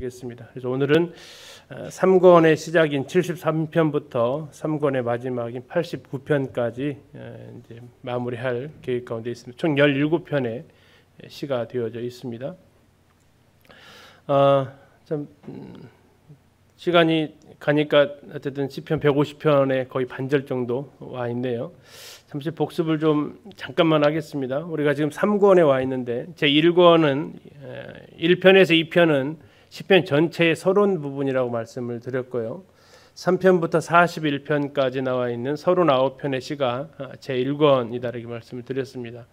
되겠습니다. 그래서 오늘은 3권의 어, 시작인 73편부터 3권의 마지막인 89편까지 어, 이제 마무리할 계획 가운데 있습니다. 총 17편의 시가 되어져 있습니다. 아, 참 음, 시간이 가니까 어쨌든 시편 150편의 거의 반절 정도 와 있네요. 잠시 복습을 좀 잠깐만 하겠습니다. 우리가 지금 3권에 와 있는데 제 1권은 1편에서 2편은 1 0편 전체의 서론 부분이라고 말씀을 드렸고요. 3편부터 41편까지 나와 있는 39편의 시가 제1권이다 이렇게 말씀을 드렸습니다.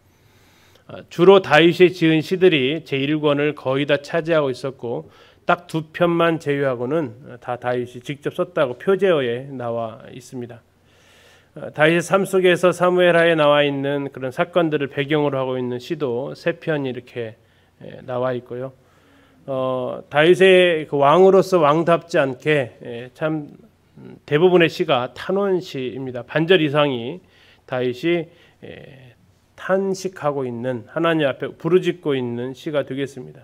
아, 주로 다윗이 지은 시들이 제1권을 거의 다 차지하고 있었고 딱 두 편만 제외하고는 다 다윗이 직접 썼다고 표제어에 나와 있습니다. 아, 다윗의 삶 속에서 사무엘하에 나와 있는 그런 사건들을 배경으로 하고 있는 시도 세편 이렇게 나와 있고요. 어, 다윗의 그 왕으로서 왕답지 않게 예, 참 음, 대부분의 시가 탄원시입니다. 반절 이상이 다윗이 예, 탄식하고 있는 하나님 앞에 부르짖고 있는 시가 되겠습니다.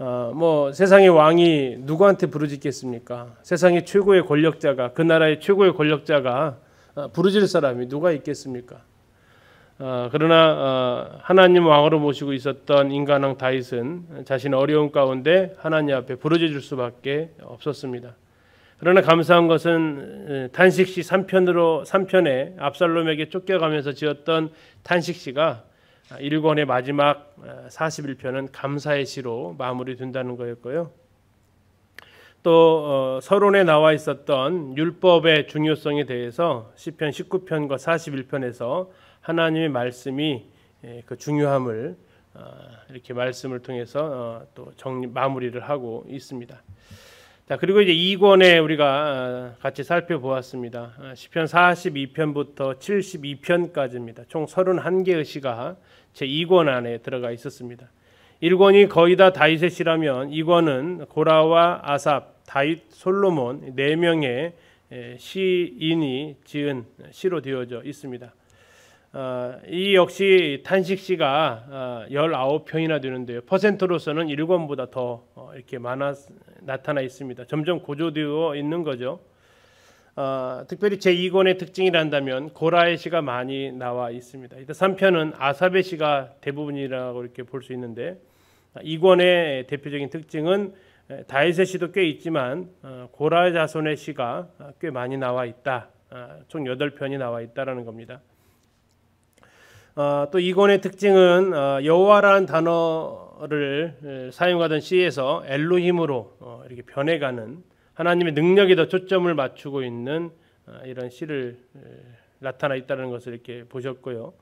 어, 뭐 세상의 왕이 누구한테 부르짖겠습니까? 세상의 최고의 권력자가 그 나라의 최고의 권력자가 아, 부르짖을 사람이 누가 있겠습니까? 어, 그러나 어, 하나님 왕으로 모시고 있었던 인간왕 다윗은 자신의 어려움 가운데 하나님 앞에 부르짖을 수밖에 없었습니다. 그러나 감사한 것은 단식시 3편으로 3편에 압살롬에게 쫓겨가면서 지었던 단식시가 1권의 마지막 41편은 어, 감사의 시로 마무리된다는 거였고요. 또 서론에 나와 있었던 율법의 중요성에 대해서 시편 19편과 41편에서 하나님의 말씀이 예, 그 중요함을 아, 이렇게 말씀을 통해서 어, 또 정리 마무리를 하고 있습니다. 자 그리고 이제 2권에 우리가 아, 같이 살펴보았습니다. 아, 시편 42편부터 72편까지입니다. 총 31개의 시가 제 2권 안에 들어가 있었습니다. 1권이 거의 다 다윗의 시라면 2권은 고라와 아삽, 다윗, 솔로몬 4명의 예, 시인이 지은 시로 되어져 있습니다. 어, 이 역시 탄식 시가 19편이나 어, 되는데요. 퍼센트로서는 1권보다 더 어, 이렇게 많아 나타나 있습니다. 점점 고조되어 있는 거죠. 어, 특별히 제2권의 특징이란다면 고라의 시가 많이 나와 있습니다. 일단 3편은 아사베 시가 대부분이라고 이렇게 볼 수 있는데 2권의 대표적인 특징은 다이세 시도 꽤 있지만 고라 자손의 시가 꽤 많이 나와 있다. 아, 총 8편이 나와 있다라는 겁니다. 어, 또 이권의 특징은 어, 여호와라는 단어를 사용하던 시에서 엘로힘으로 어, 이렇게 변해가는 하나님의 능력에 더 초점을 맞추고 있는 이런 시를 나타나 있다는 것을 이렇게 보셨고요.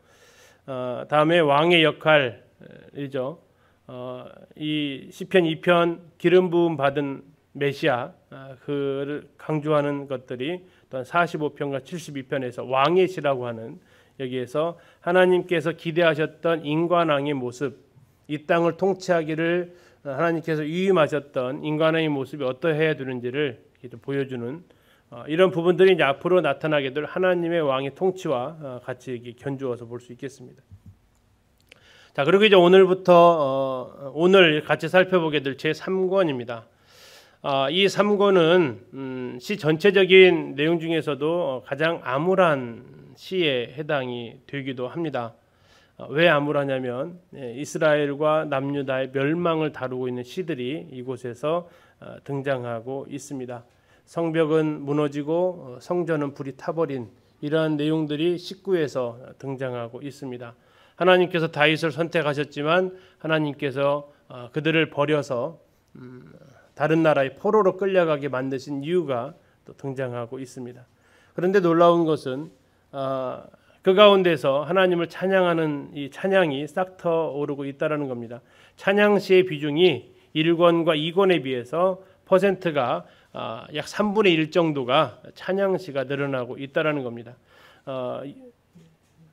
다음에 왕의 역할이죠. 이 시편 2편 기름 부음 받은 메시아 아, 그를 강조하는 것들이 또한 45편과 72편에서 왕의 시라고 하는 여기에서 하나님께서 기대하셨던 인간왕의 모습, 이 땅을 통치하기를 어, 하나님께서 위임하셨던 인간의 왕 모습이 어떠해야 되는지를 보여주는 어, 이런 부분들이 이제 앞으로 나타나게 될 하나님의 왕의 통치와 어, 같이 견주어서 볼 수 있겠습니다. 자, 그리고 이제 오늘부터 오늘 같이 살펴보게 될 제 3권입니다. 아, 이 3권은 음, 시 전체적인 내용 중에서도 가장 암울한 시에 해당이 되기도 합니다. 어, 왜 암울하냐면 예, 이스라엘과 남유다의 멸망을 다루고 있는 시들이 이곳에서 어, 등장하고 있습니다. 성벽은 무너지고 어, 성전은 불이 타버린 이러한 내용들이 19에서 등장하고 있습니다. 하나님께서 다윗을 선택하셨지만 하나님께서 그들을 버려서 음, 다른 나라의 포로로 끌려가게 만드신 이유가 또 등장하고 있습니다. 그런데 놀라운 것은 어, 그 가운데서 하나님을 찬양하는 이 찬양이 싹터 오르고 있다라는 겁니다. 찬양 시의 비중이 1권과 2권에 비해서 퍼센트가 어, 약 3분의 1 정도가 찬양 시가 늘어나고 있다라는 겁니다. 어,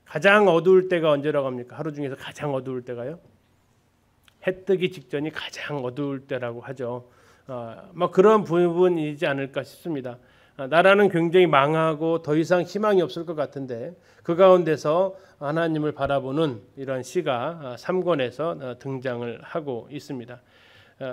가장 어두울 때가 언제라고 합니까? 하루 중에서 가장 어두울 때가요? 해 뜨기 직전이 가장 어두울 때라고 하죠. 어, 막 뭐 그런 부분이지 않을까 싶습니다. 아, 나라는 굉장히 망하고 더 이상 희망이 없을 것 같은데 그 가운데서 하나님을 바라보는 이런 시가 3권에서 아, 아, 등장을 하고 있습니다.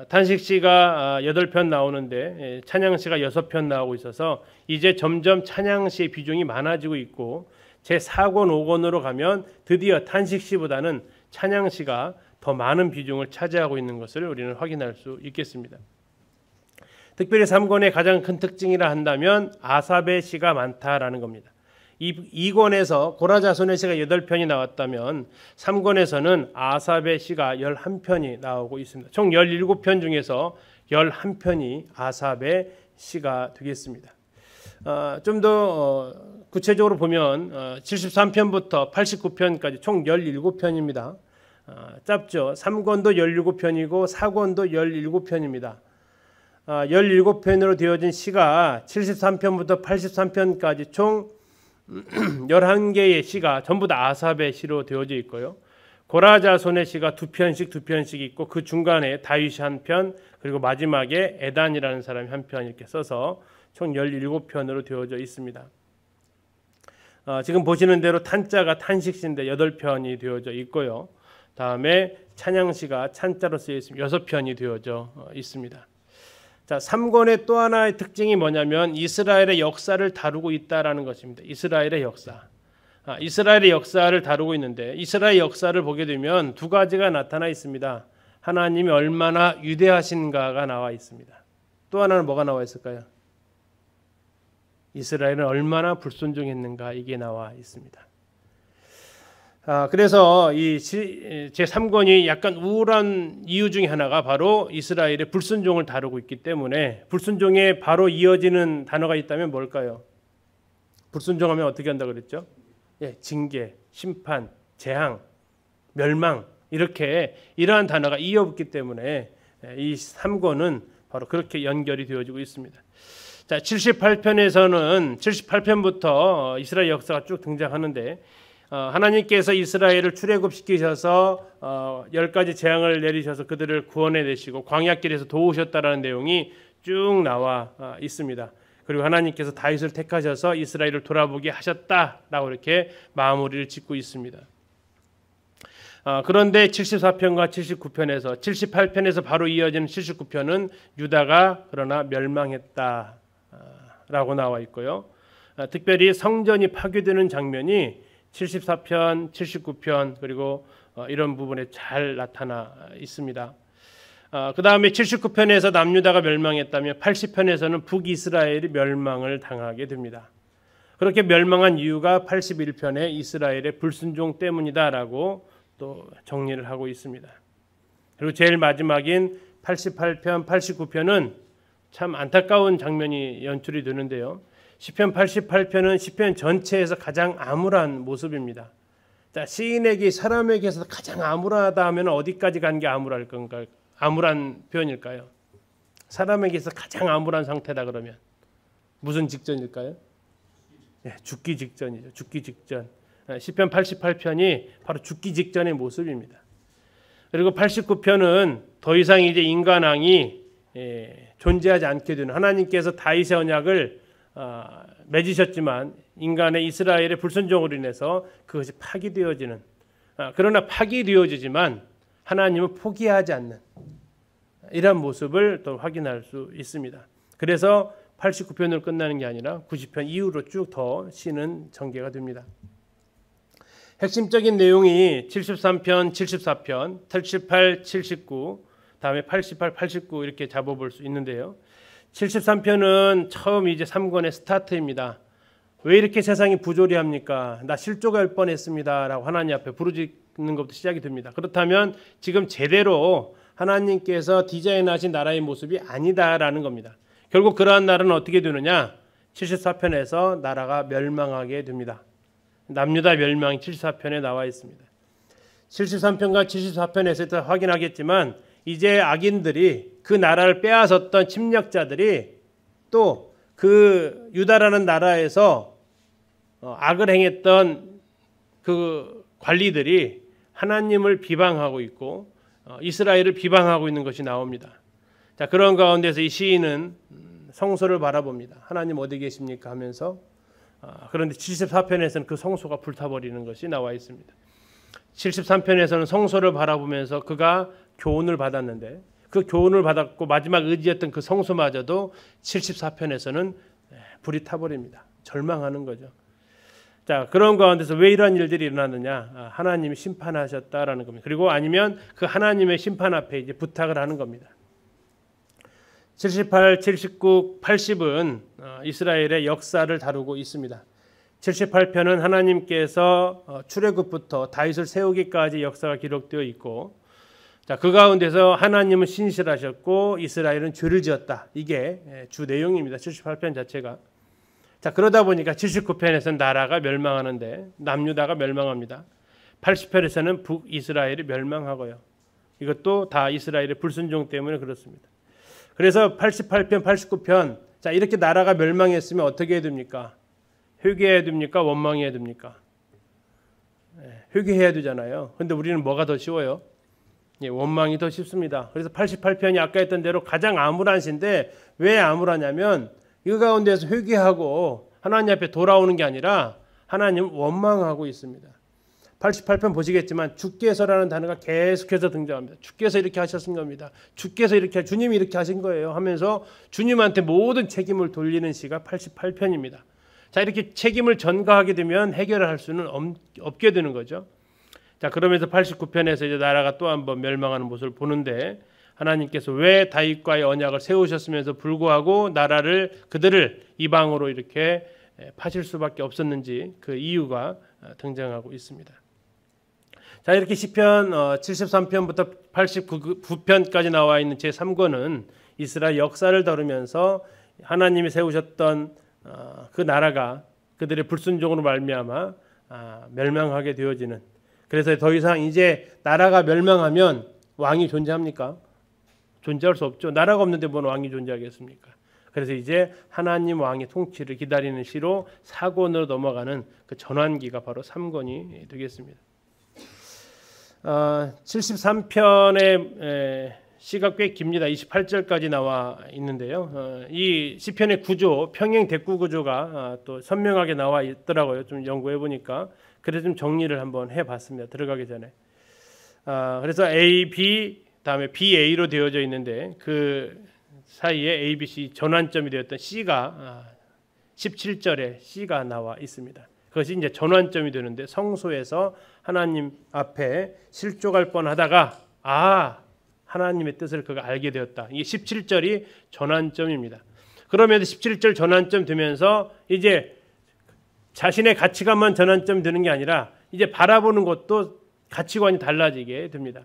단식 시가 8편 나오는데 예, 찬양 시가 6편 나오고 있어서 이제 점점 찬양 시의 비중이 많아지고 있고 제 4권 5권으로 가면 드디어 탄식 시보다는 찬양 시가 더 많은 비중을 차지하고 있는 것을 우리는 확인할 수 있겠습니다. 특별히 3권의 가장 큰 특징이라 한다면 아삽의 시가 많다라는 겁니다. 이 2권에서 고라자손의 시가 8편이 나왔다면 3권에서는 아삽의 시가 11편이 나오고 있습니다. 총 17편 중에서 11편이 아삽의 시가 되겠습니다. 어, 아, 좀더 어, 구체적으로 보면 어, 73편부터 89편까지 총 17편입니다. 아, 짧죠. 3권도 17편이고 4권도 17편입니다. 17편으로 아, 되어진 시가 73편부터 83편까지 총 11개의 시가 전부 다 아삽의 시로 되어져 있고요. 고라자손의 시가 두 편씩 두 편씩 있고 그 중간에 다윗이 한 편, 그리고 마지막에 에단이라는 사람이 한 편 이렇게 써서 총 17편으로 되어져 있습니다. 어, 지금 보시는 대로 탄자가 탄식시인데 8편이 되어져 있고요. 다음에 찬양시가 찬자로 쓰여 있으면 6편이 되어져 어, 있습니다. 자, 3권의 또 하나의 특징이 뭐냐면 이스라엘의 역사를 다루고 있다라는 것입니다. 이스라엘의 역사. 아, 이스라엘의 역사를 다루고 있는데 이스라엘 역사를 보게 되면 두 가지가 나타나 있습니다. 하나님이 얼마나 위대하신가가 나와 있습니다. 또 하나는 뭐가 나와 있을까요? 이스라엘은 얼마나 불순종했는가 이게 나와 있습니다. 아, 그래서 이 제3권이 약간 우울한 이유 중에 하나가 바로 이스라엘의 불순종을 다루고 있기 때문에 불순종에 바로 이어지는 단어가 있다면 뭘까요? 불순종하면 어떻게 한다 그랬죠? 예, 징계, 심판, 재앙, 멸망 이렇게 이러한 단어가 이어붙기 때문에 이 3권은 바로 그렇게 연결이 되어지고 있습니다. 자, 78편에서는 78편부터 이스라엘 역사가 쭉 등장하는데 어, 하나님께서 이스라엘을 출애굽시키셔서 어, 열 가지 재앙을 내리셔서 그들을 구원해 내시고 광야길에서 도우셨다라는 내용이 쭉 나와 어, 있습니다. 그리고 하나님께서 다윗을 택하셔서 이스라엘을 돌아보게 하셨다라고 이렇게 마무리를 짓고 있습니다. 그런데 74편과 79편에서 78편에서 바로 이어지는 79편은 유다가 그러나 멸망했다라고 나와 있고요. 특별히 성전이 파괴되는 장면이 74편, 79편 그리고 어, 이런 부분에 잘 나타나 있습니다. 어, 그 다음에 79편에서 남유다가 멸망했다면 80편에서는 북이스라엘이 멸망을 당하게 됩니다. 그렇게 멸망한 이유가 81편에 이스라엘의 불순종 때문이다라고 또 정리를 하고 있습니다. 그리고 제일 마지막인 88편, 89편은 참 안타까운 장면이 연출이 되는데요. 시편 88편은 시편 전체에서 가장 암울한 모습입니다. 자, 시인에게 사람에게서 가장 암울하다 하면 어디까지 간 게 암울할 건가? 암울한 표현일까요? 사람에게서 가장 암울한 상태다 그러면 무슨 직전일까요? 네, 죽기 직전이죠. 죽기 직전. 아, 시편 88편이 바로 죽기 직전의 모습입니다. 그리고 89편은 더 이상 이제 인간왕이 예, 존재하지 않게 되는 하나님께서 다윗의 언약을 어, 맺으셨지만 인간의 이스라엘의 불순종으로 인해서 그것이 파기되어지는 어, 그러나 파기되어지지만 하나님은 포기하지 않는 이러 모습을 또 확인할 수 있습니다. 그래서 89편으로 끝나는 게 아니라 90편 이후로 쭉 더 시는 전개가 됩니다. 핵심적인 내용이 73편, 74편, 78, 79, 다음에 88, 89 이렇게 잡아볼 수 있는데요. 73편은 처음 이제 3권의 스타트입니다. 왜 이렇게 세상이 부조리합니까? 나 실족할 뻔했습니다. 라고 하나님 앞에 부르짖는 것부터 시작이 됩니다. 그렇다면 지금 제대로 하나님께서 디자인하신 나라의 모습이 아니다라는 겁니다. 결국 그러한 날은 어떻게 되느냐? 74편에서 나라가 멸망하게 됩니다. 남유다 멸망 74편에 나와 있습니다. 73편과 74편에서 확인하겠지만 이제 악인들이 그 나라를 빼앗았던 침략자들이 또 그 유다라는 나라에서 어, 악을 행했던 그 관리들이 하나님을 비방하고 있고 어, 이스라엘을 비방하고 있는 것이 나옵니다. 자, 그런 가운데서 이 시인은 음, 성소를 바라봅니다. 하나님 어디 계십니까 하면서 아, 그런데 74편에서는 그 성소가 불타버리는 것이 나와 있습니다. 73편에서는 성소를 바라보면서 그가 교훈을 받았는데 그 교훈을 받았고 마지막 의지였던 그 성소마저도 74편에서는 불이 타버립니다. 절망하는 거죠. 자 그런 가운데서 왜이러 일들이 일어나느냐 아, 하나님이 심판하셨다라는 겁니다. 그리고 아니면 그 하나님의 심판 앞에 이제 부탁을 하는 겁니다. 78, 79, 80은 이스라엘의 역사를 다루고 있습니다. 78편은 하나님께서 어, 출애굽부터 다윗을 세우기까지 역사가 기록되어 있고 자, 그 가운데서 하나님은 신실하셨고 이스라엘은 죄를 지었다. 이게 예, 주 내용입니다. 78편 자체가. 자, 그러다 보니까 79편에서는 나라가 멸망하는데 남유다가 멸망합니다. 80편에서는 북이스라엘이 멸망하고요. 이것도 다 이스라엘의 불순종 때문에 그렇습니다. 그래서 88편, 89편 자, 이렇게 나라가 멸망했으면 어떻게 해야 됩니까? 회개해야 됩니까? 원망해야 됩니까? 예, 회개해야 되잖아요. 근데 우리는 뭐가 더 쉬워요? 예, 원망이 더 쉽습니다. 그래서 88편이 아까 했던 대로 가장 암울한 시인데 왜 암울하냐면 이 가운데서 회개하고 하나님 앞에 돌아오는 게 아니라 하나님 원망하고 있습니다. 88편 보시겠지만 주께서라는 단어가 계속해서 등장합니다. 주께서 이렇게 하셨은 겁니다. 주께서 이렇게 주님이 이렇게 하신 거예요 하면서 주님한테 모든 책임을 돌리는 시가 88편입니다. 자 이렇게 책임을 전가하게 되면 해결할 수는 없게 되는 거죠. 자 그러면서 89편에서 이제 나라가 또 한 번 멸망하는 모습을 보는데 하나님께서 왜 다윗과의 언약을 세우셨으면서 불구하고 나라를 그들을 이방으로 이렇게 파실 수밖에 없었는지 그 이유가 어, 등장하고 있습니다. 자 이렇게 시편 73편부터 어, 89편까지 나와 있는 제 3권은 이스라엘 역사를 다루면서 하나님이 세우셨던 어, 그 나라가 그들의 불순종으로 말미암아 아, 멸망하게 되어지는 그래서 더 이상 이제 나라가 멸망하면 왕이 존재합니까? 존재할 수 없죠. 나라가 없는데 뭔 왕이 존재하겠습니까? 그래서 이제 하나님 왕의 통치를 기다리는 시로 사권으로 넘어가는 그 전환기가 바로 3권이 되겠습니다. 아, 73편의 시가 꽤 깁니다. 28절까지 나와 있는데요. 어, 이 시편의 구조, 평행 대구 구조가 아, 또 선명하게 나와 있더라고요. 좀 연구해 보니까 그래서 좀 정리를 한번 해봤습니다. 들어가기 전에. 아, 그래서 A, B 다음에 B, A로 되어져 있는데 그 사이에 A, B, C 전환점이 되었던 C가 아, 17절에 C가 나와 있습니다. 그것이 이제 전환점이 되는데 성소에서 하나님 앞에 실족할 뻔하다가 아 하나님의 뜻을 그가 알게 되었다. 이게 17절이 전환점입니다. 그러면 17절 전환점 되면서 이제 자신의 가치관만 전환점 되는게 아니라 이제 바라보는 것도 가치관이 달라지게 됩니다.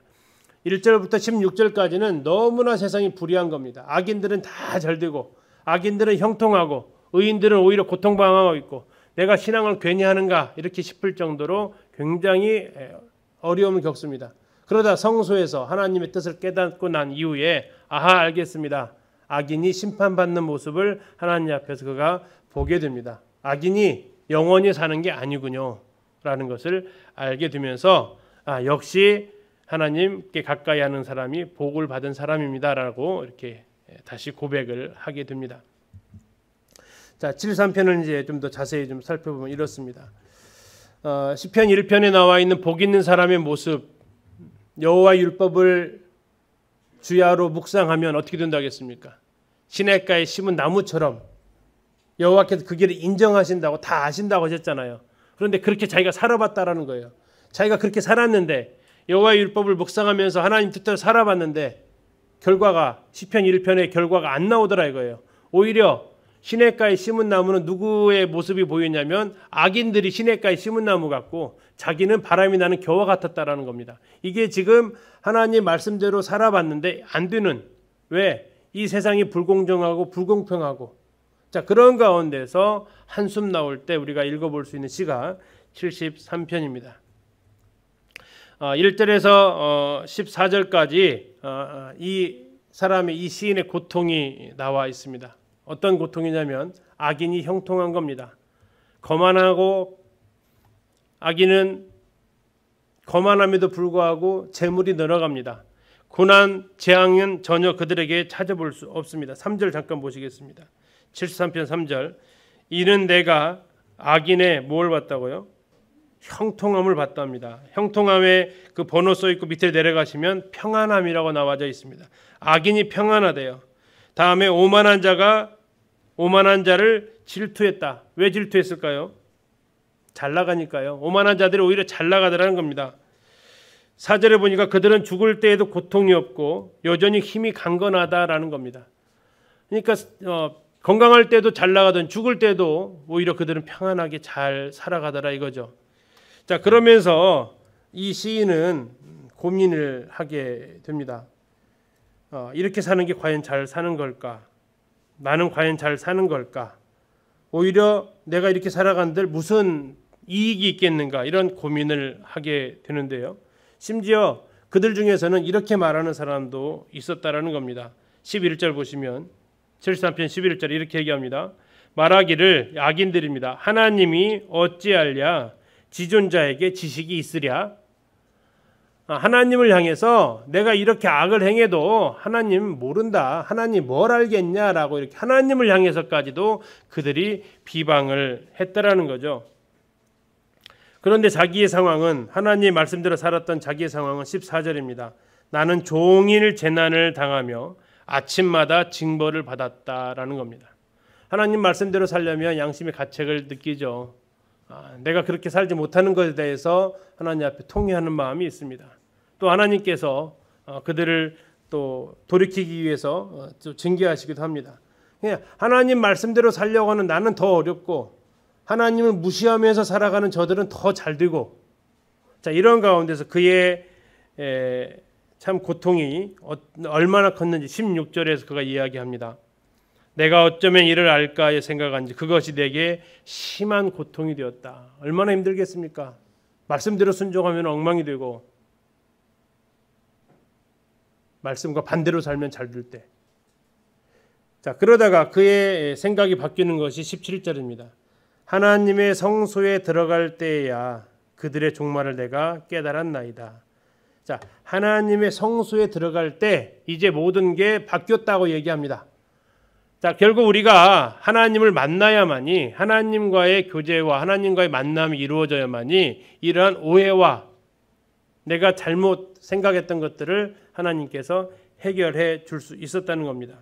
1절부터 16절까지는 너무나 세상이 불의한 겁니다. 악인들은 다잘 되고 악인들은 형통하고 의인들은 오히려 고통방황하고 있고 내가 신앙을 괜히 하는가 이렇게 싶을 정도로 굉장히 어려움을 겪습니다. 그러다 성소에서 하나님의 뜻을 깨닫고 난 이후에 아하 알겠습니다. 악인이 심판받는 모습을 하나님 앞에서 그가 보게 됩니다. 악인이 영원히 사는 게 아니군요라는 것을 알게 되면서 아 역시 하나님께 가까이 하는 사람이 복을 받은 사람입니다라고 이렇게 예, 다시 고백을 하게 됩니다. 자, 73편을 이제 좀 더 자세히 좀 살펴보면 이렇습니다. 어, 시편 1편에 나와 있는 복 있는 사람의 모습 여호와 율법을 주야로 묵상하면 어떻게 된다겠습니까? 시냇가에 심은 나무처럼 여호와께서 그 길을 인정하신다고 다 아신다고 하셨잖아요. 그런데 그렇게 자기가 살아봤다라는 거예요. 자기가 그렇게 살았는데 여호와의 율법을 묵상하면서 하나님 뜻대로 살아봤는데 결과가 시편 1편의 결과가 안 나오더라 이거예요. 오히려 시냇가에 심은 나무는 누구의 모습이 보였냐면 악인들이 시냇가에 심은 나무 같고 자기는 바람이 나는 겨와 같았다라는 겁니다. 이게 지금 하나님 말씀대로 살아봤는데 안 되는 왜 이 세상이 불공정하고 불공평하고 자, 그런 가운데서 한숨 나올 때 우리가 읽어볼 수 있는 시가 73편입니다. 1절에서 어, 14절까지 어, 어, 이 사람의 이 시인의 고통이 나와 있습니다. 어떤 고통이냐면 악인이 형통한 겁니다. 거만하고 악인은 거만함에도 불구하고 재물이 늘어갑니다. 고난, 재앙은 전혀 그들에게 찾아볼 수 없습니다. 3절 잠깐 보시겠습니다. 73편 3절 이는 내가 악인의 뭘 봤다고요? 형통함을 봤답니다. 형통함에 그 번호 써 있고 밑에 내려가시면 평안함이라고 나와져 있습니다. 악인이 평안하대요. 다음에 오만한 자가 오만한 자를 질투했다. 왜 질투했을까요? 잘 나가니까요. 오만한 자들이 오히려 잘 나가더라는 겁니다. 사절에 보니까 그들은 죽을 때에도 고통이 없고 여전히 힘이 강건하다라는 겁니다. 그러니까 어, 건강할 때도 잘 나가던 죽을 때도 오히려 그들은 평안하게 잘 살아가더라 이거죠. 자, 그러면서 이 시인은 고민을 하게 됩니다. 어, 이렇게 사는 게 과연 잘 사는 걸까? 나는 과연 잘 사는 걸까? 오히려 내가 이렇게 살아간들 무슨 이익이 있겠는가? 이런 고민을 하게 되는데요. 심지어 그들 중에서는 이렇게 말하는 사람도 있었다라는 겁니다. 11절 보시면 73편 11절 이렇게 얘기합니다. 말하기를 악인들입니다. 하나님이 어찌할랴 지존자에게 지식이 있으랴 아, 하나님을 향해서 내가 이렇게 악을 행해도 하나님 모른다. 하나님 뭘 알겠냐라고 이렇게 하나님을 향해서까지도 그들이 비방을 했다라는 거죠. 그런데 자기의 상황은 하나님 말씀대로 살았던 자기의 상황은 14절입니다. 나는 종일 재난을 당하며 아침마다 징벌을 받았다라는 겁니다. 하나님 말씀대로 살려면 양심의 가책을 느끼죠. 아, 내가 그렇게 살지 못하는 것에 대해서 하나님 앞에 통회하는 마음이 있습니다. 또 하나님께서 어, 그들을 또 돌이키기 위해서 또 어, 징계하시기도 합니다. 예, 하나님 말씀대로 살려고 하는 나는 더 어렵고 하나님을 무시하면서 살아가는 저들은 더잘 되고 자 이런 가운데서 그의 에, 참 고통이 어, 얼마나 컸는지 16절에서 그가 이야기합니다. 내가 어쩌면 이를 알까 생각한지 그것이 내게 심한 고통이 되었다. 얼마나 힘들겠습니까? 말씀대로 순종하면 엉망이 되고 말씀과 반대로 살면 잘 될 때. 자, 그러다가 그의 생각이 바뀌는 것이 17절입니다. 하나님의 성소에 들어갈 때에야 그들의 종말을 내가 깨달았나이다. 자, 하나님의 성소에 들어갈 때 이제 모든 게 바뀌었다고 얘기합니다. 자, 결국 우리가 하나님을 만나야만이 하나님과의 교제와 하나님과의 만남이 이루어져야만이 이러한 오해와 내가 잘못 생각했던 것들을 하나님께서 해결해 줄 수 있었다는 겁니다.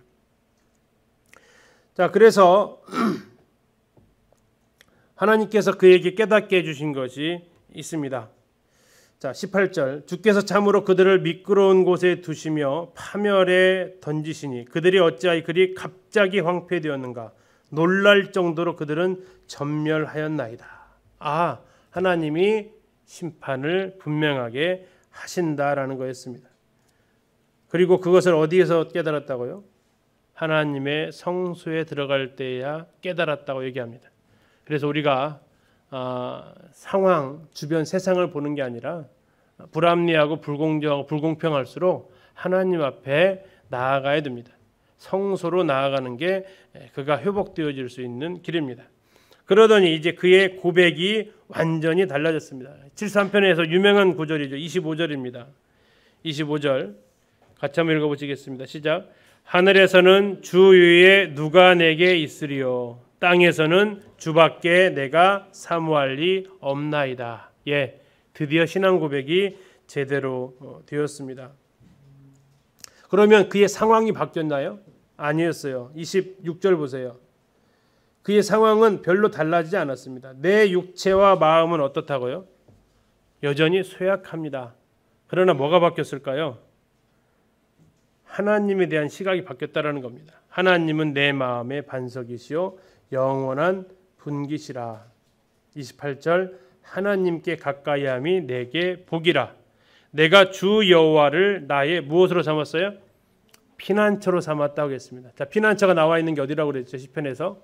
자, 그래서 하나님께서 그에게 깨닫게 해주신 것이 있습니다. 자, 18절. 주께서 참으로 그들을 미끄러운 곳에 두시며 파멸에 던지시니 그들이 어찌하이 그리 갑자기 황폐되었는가? 놀랄 정도로 그들은 전멸하였나이다. 아, 하나님이 심판을 분명하게 하신다라는 거였습니다. 그리고 그것을 어디에서 깨달았다고요? 하나님의 성소에 들어갈 때야 깨달았다고 얘기합니다. 그래서 우리가 아, 상황, 주변 세상을 보는 게 아니라 불합리하고 불공정, 불공평할수록 하나님 앞에 나아가야 됩니다. 성소로 나아가는 게 그가 회복되어질 수 있는 길입니다. 그러더니 이제 그의 고백이 완전히 달라졌습니다. 73편에서 유명한 구절이죠. 25절입니다. 25절 같이 한번 읽어보시겠습니다. 시작. 하늘에서는 주 위에 누가 내게 있으리요. 땅에서는 주밖에 내가 사모할 리 없나이다. 예. 드디어 신앙 고백이 제대로 어, 되었습니다. 그러면 그의 상황이 바뀌었나요? 아니었어요. 26절 보세요. 그의 상황은 별로 달라지지 않았습니다. 내 육체와 마음은 어떻다고요? 여전히 쇠약합니다. 그러나 뭐가 바뀌었을까요? 하나님에 대한 시각이 바뀌었다라는 겁니다. 하나님은 내 마음의 반석이시요 영원한 분기시라. 28절 하나님께 가까이함이 내게 복이라. 내가 주 여호와를 나의 무엇으로 삼았어요? 피난처로 삼았다고 했습니다. 자, 피난처가 나와 있는 게 어디라고 그랬죠? 시편에서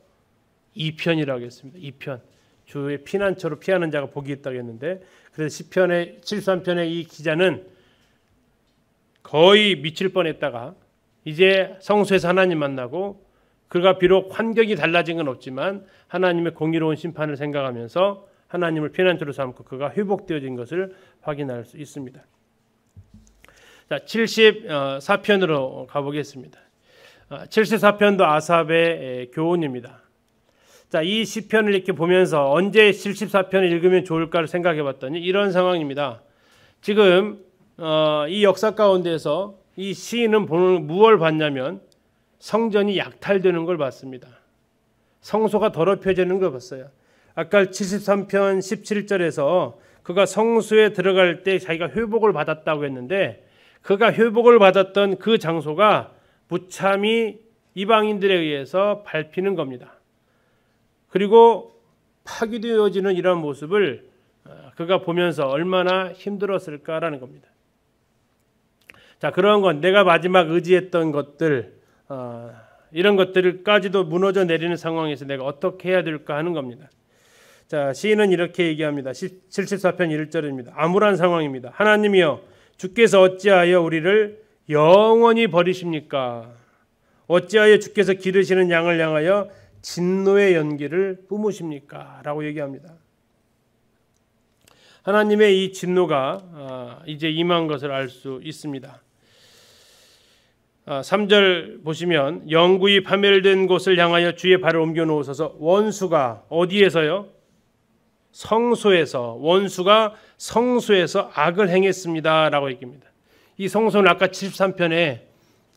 2편이라고 했습니다. 2편. 주의 피난처로 피하는 자가 복이 있다고 했는데 그래서 시편의 73편의 이 기자는 거의 미칠 뻔했다가 이제 성소에서 하나님 만나고 그가 비록 환경이 달라진 건 없지만 하나님의 공의로운 심판을 생각하면서 하나님을 피난처로 삼고 그가 회복되어진 것을 확인할 수 있습니다. 자, 74편으로 어, 가보겠습니다. 74편도 어, 아삽의 교훈입니다. 자, 이 시편을 이렇게 보면서 언제 74편을 읽으면 좋을까를 생각해 봤더니 이런 상황입니다. 지금 어, 이 역사 가운데서 이 시인은 보는 무엇을 봤냐면 성전이 약탈되는 걸 봤습니다. 성소가 더럽혀지는 걸 봤어요. 아까 73편 17절에서 그가 성수에 들어갈 때 자기가 회복을 받았다고 했는데 그가 회복을 받았던 그 장소가 무참히 이방인들에 의해서 밟히는 겁니다. 그리고 파괴되어지는 이런 모습을 어, 그가 보면서 얼마나 힘들었을까라는 겁니다. 자, 그런 건 내가 마지막 의지했던 것들, 어, 이런 것들까지도 무너져 내리는 상황에서 내가 어떻게 해야 될까 하는 겁니다. 자, 시인은 이렇게 얘기합니다. 74편 1절입니다. 암울한 상황입니다. 하나님이여, 주께서 어찌하여 우리를 영원히 버리십니까? 어찌하여 주께서 기르시는 양을 향하여 진노의 연기를 뿜으십니까? 라고 얘기합니다. 하나님의 이 진노가 아, 이제 임한 것을 알 수 있습니다. 3절 아, 보시면 영구히 파멸된 곳을 향하여 주의 발을 옮겨 놓으소서 원수가 어디에서요? 성소에서 원수가 성소에서 악을 행했습니다라고 얘기합니다. 이 성소는 아까 73편에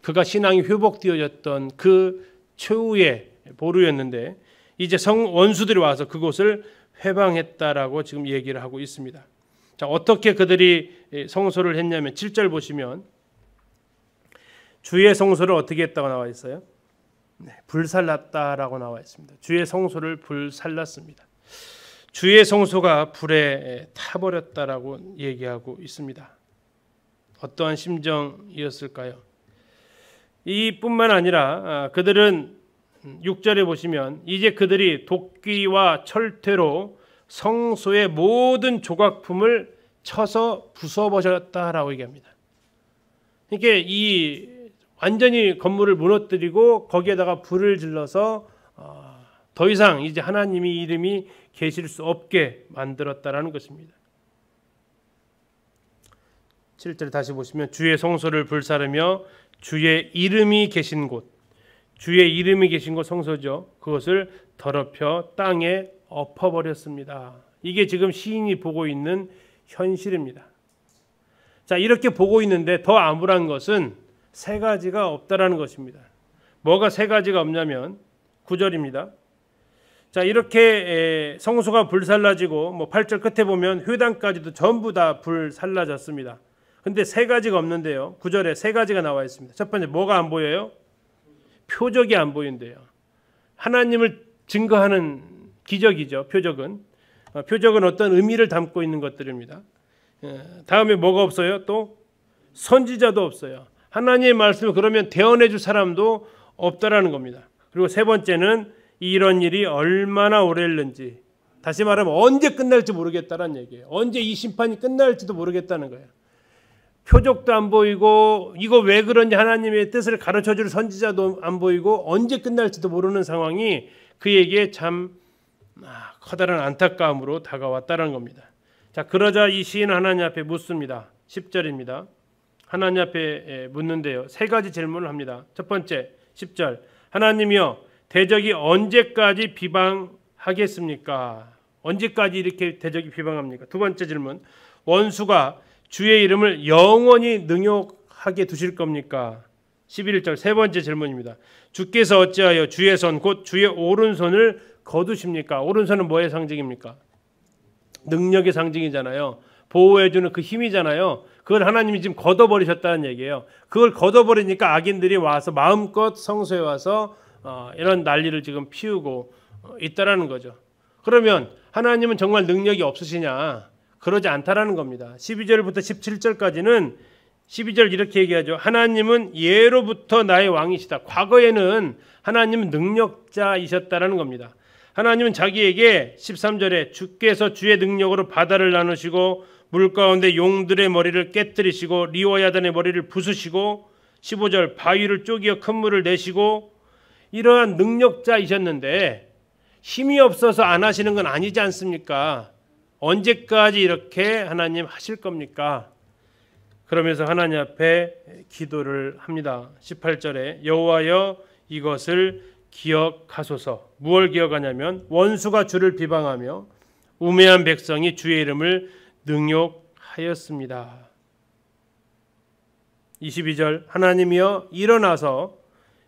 그가 신앙이 회복되어졌던 그 최후의 보루였는데 이제 성 원수들이 와서 그곳을 회방했다라고 지금 얘기를 하고 있습니다. 자, 어떻게 그들이 성소를 했냐면 7절 보시면 주의 성소를 어떻게 했다고 나와 있어요? 네, 불살랐다라고 나와 있습니다. 주의 성소를 불살랐습니다. 주의 성소가 불에 타버렸다라고 얘기하고 있습니다. 어떠한 심정이었을까요? 이뿐만 아니라 아, 그들은 6절에 보시면 이제 그들이 도끼와 철퇴로 성소의 모든 조각품을 쳐서 부숴버렸다라고 얘기합니다. 이게 이 완전히 건물을 무너뜨리고 거기에다가 불을 질러서 어, 더 이상 이제 하나님이 이름이 계실 수 없게 만들었다라는 것입니다. 7절 다시 보시면 주의 성소를 불사르며 주의 이름이 계신 곳 주의 이름이 계신 곳 성소죠. 그것을 더럽혀 땅에 엎어버렸습니다. 이게 지금 시인이 보고 있는 현실입니다. 자, 이렇게 보고 있는데 더 암울한 것은 세 가지가 없다라는 것입니다. 뭐가 세 가지가 없냐면 구절입니다 자 이렇게 성소가 불살라지고 뭐 8절 끝에 보면 회당까지도 전부 다 불살라졌습니다. 근데 세 가지가 없는데요. 9절에 세 가지가 나와 있습니다. 첫 번째 뭐가 안 보여요? 표적이 안 보인대요. 하나님을 증거하는 기적이죠. 표적은 어, 표적은 어떤 의미를 담고 있는 것들입니다. 예, 다음에 뭐가 없어요? 또 선지자도 없어요. 하나님의 말씀을 그러면 대언해 줄 사람도 없다라는 겁니다. 그리고 세 번째는 이런 일이 얼마나 오래했는지 다시 말하면 언제 끝날지 모르겠다는 얘기예요. 언제 이 심판이 끝날지도 모르겠다는 거예요. 표적도 안 보이고 이거 왜 그런지 하나님의 뜻을 가르쳐 줄 선지자도 안 보이고 언제 끝날지도 모르는 상황이 그에게 참 아, 커다란 안타까움으로 다가왔다는 겁니다. 자, 그러자 이 시인 하나님 앞에 묻습니다. 10절입니다. 하나님 앞에 예, 묻는데요. 세 가지 질문을 합니다. 첫 번째, 10절. 하나님이여 대적이 언제까지 비방하겠습니까? 언제까지 이렇게 대적이 비방합니까? 두 번째 질문. 원수가 주의 이름을 영원히 능욕하게 두실 겁니까? 11절 세 번째 질문입니다. 주께서 어찌하여 주의 손곧 주의 오른손을 거두십니까? 오른손은 뭐의 상징입니까? 능력의 상징이잖아요. 보호해 주는 그 힘이잖아요. 그걸 하나님이 지금 걷어버리셨다는 얘기예요. 그걸 걷어버리니까 악인들이 와서 마음껏 성소에 와서 어, 이런 난리를 지금 피우고 어, 있다라는 거죠. 그러면 하나님은 정말 능력이 없으시냐? 그러지 않다라는 겁니다. 12절부터 17절까지는 12절 이렇게 얘기하죠. 하나님은 예로부터 나의 왕이시다. 과거에는 하나님은 능력자이셨다라는 겁니다. 하나님은 자기에게 13절에 주께서 주의 능력으로 바다를 나누시고 물 가운데 용들의 머리를 깨뜨리시고 리오야단의 머리를 부수시고 15절 바위를 쪼개어 큰 물을 내시고 이러한 능력자이셨는데 힘이 없어서 안 하시는 건 아니지 않습니까? 언제까지 이렇게 하나님 하실 겁니까? 그러면서 하나님 앞에 기도를 합니다. 18절에 여호와여 이것을 기억하소서. 무엇 기억하냐면 원수가 주를 비방하며 우매한 백성이 주의 이름을 능욕하였습니다. 22절 하나님이여 일어나서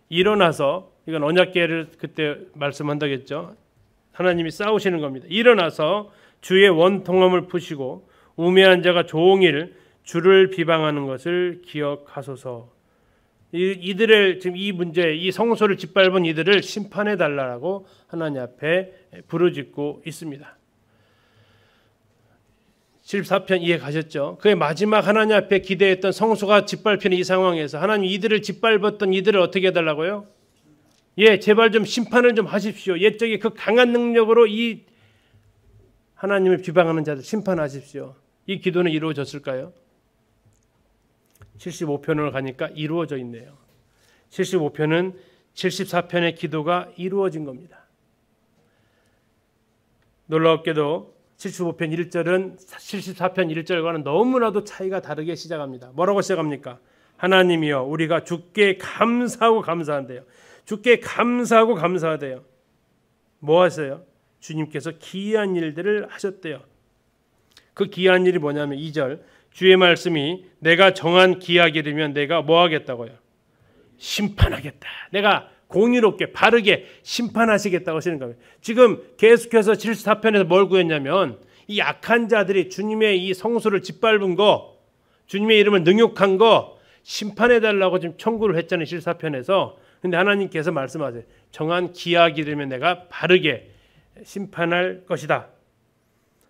일어나서 이건 언약계를 그때 말씀한다겠죠. 하나님이 싸우시는 겁니다. 일어나서 주의 원통함을 푸시고 우매한 자가 종일 주를 비방하는 것을 기억하소서. 이, 들을 지금 이 문제, 이 성소를 짓밟은 이들을 심판해 달라고 하나님 앞에 부르짖고 있습니다. 74편 이해 가셨죠? 그의 마지막 하나님 앞에 기대했던 성소가 짓밟히는 이 상황에서 하나님 이들을 짓밟았던 이들을 어떻게 해달라고요? 예, 제발 좀 심판을 좀 하십시오. 옛적에 그 강한 능력으로 이 하나님을 비방하는 자들 심판하십시오. 이 기도는 이루어졌을까요? 75편을 가니까 이루어져 있네요. 75편은 74편의 기도가 이루어진 겁니다. 놀랍게도 75편 1절은 74편 1절과는 너무나도 차이가 다르게 시작합니다. 뭐라고 시작합니까? 하나님이여 우리가 주께 감사하고 감사한대요. 주께 감사하고 감사하대요. 뭐 하세요? 주님께서 기이한 일들을 하셨대요. 그 기이한 일이 뭐냐면 2절 주의 말씀이 내가 정한 기약이 되면 내가 뭐 하겠다고요? 심판하겠다. 내가 공의롭게 바르게 심판하시겠다고 하시는 겁니다. 지금 계속해서 질사편에서 뭘 구했냐면 이 악한 자들이 주님의 이 성소를 짓밟은 거 주님의 이름을 능욕한 거 심판해 달라고 지금 청구를 했잖아요. 실사편에서 근데 하나님께서 말씀하세요. 정한 기약이 되면 내가 바르게 심판할 것이다.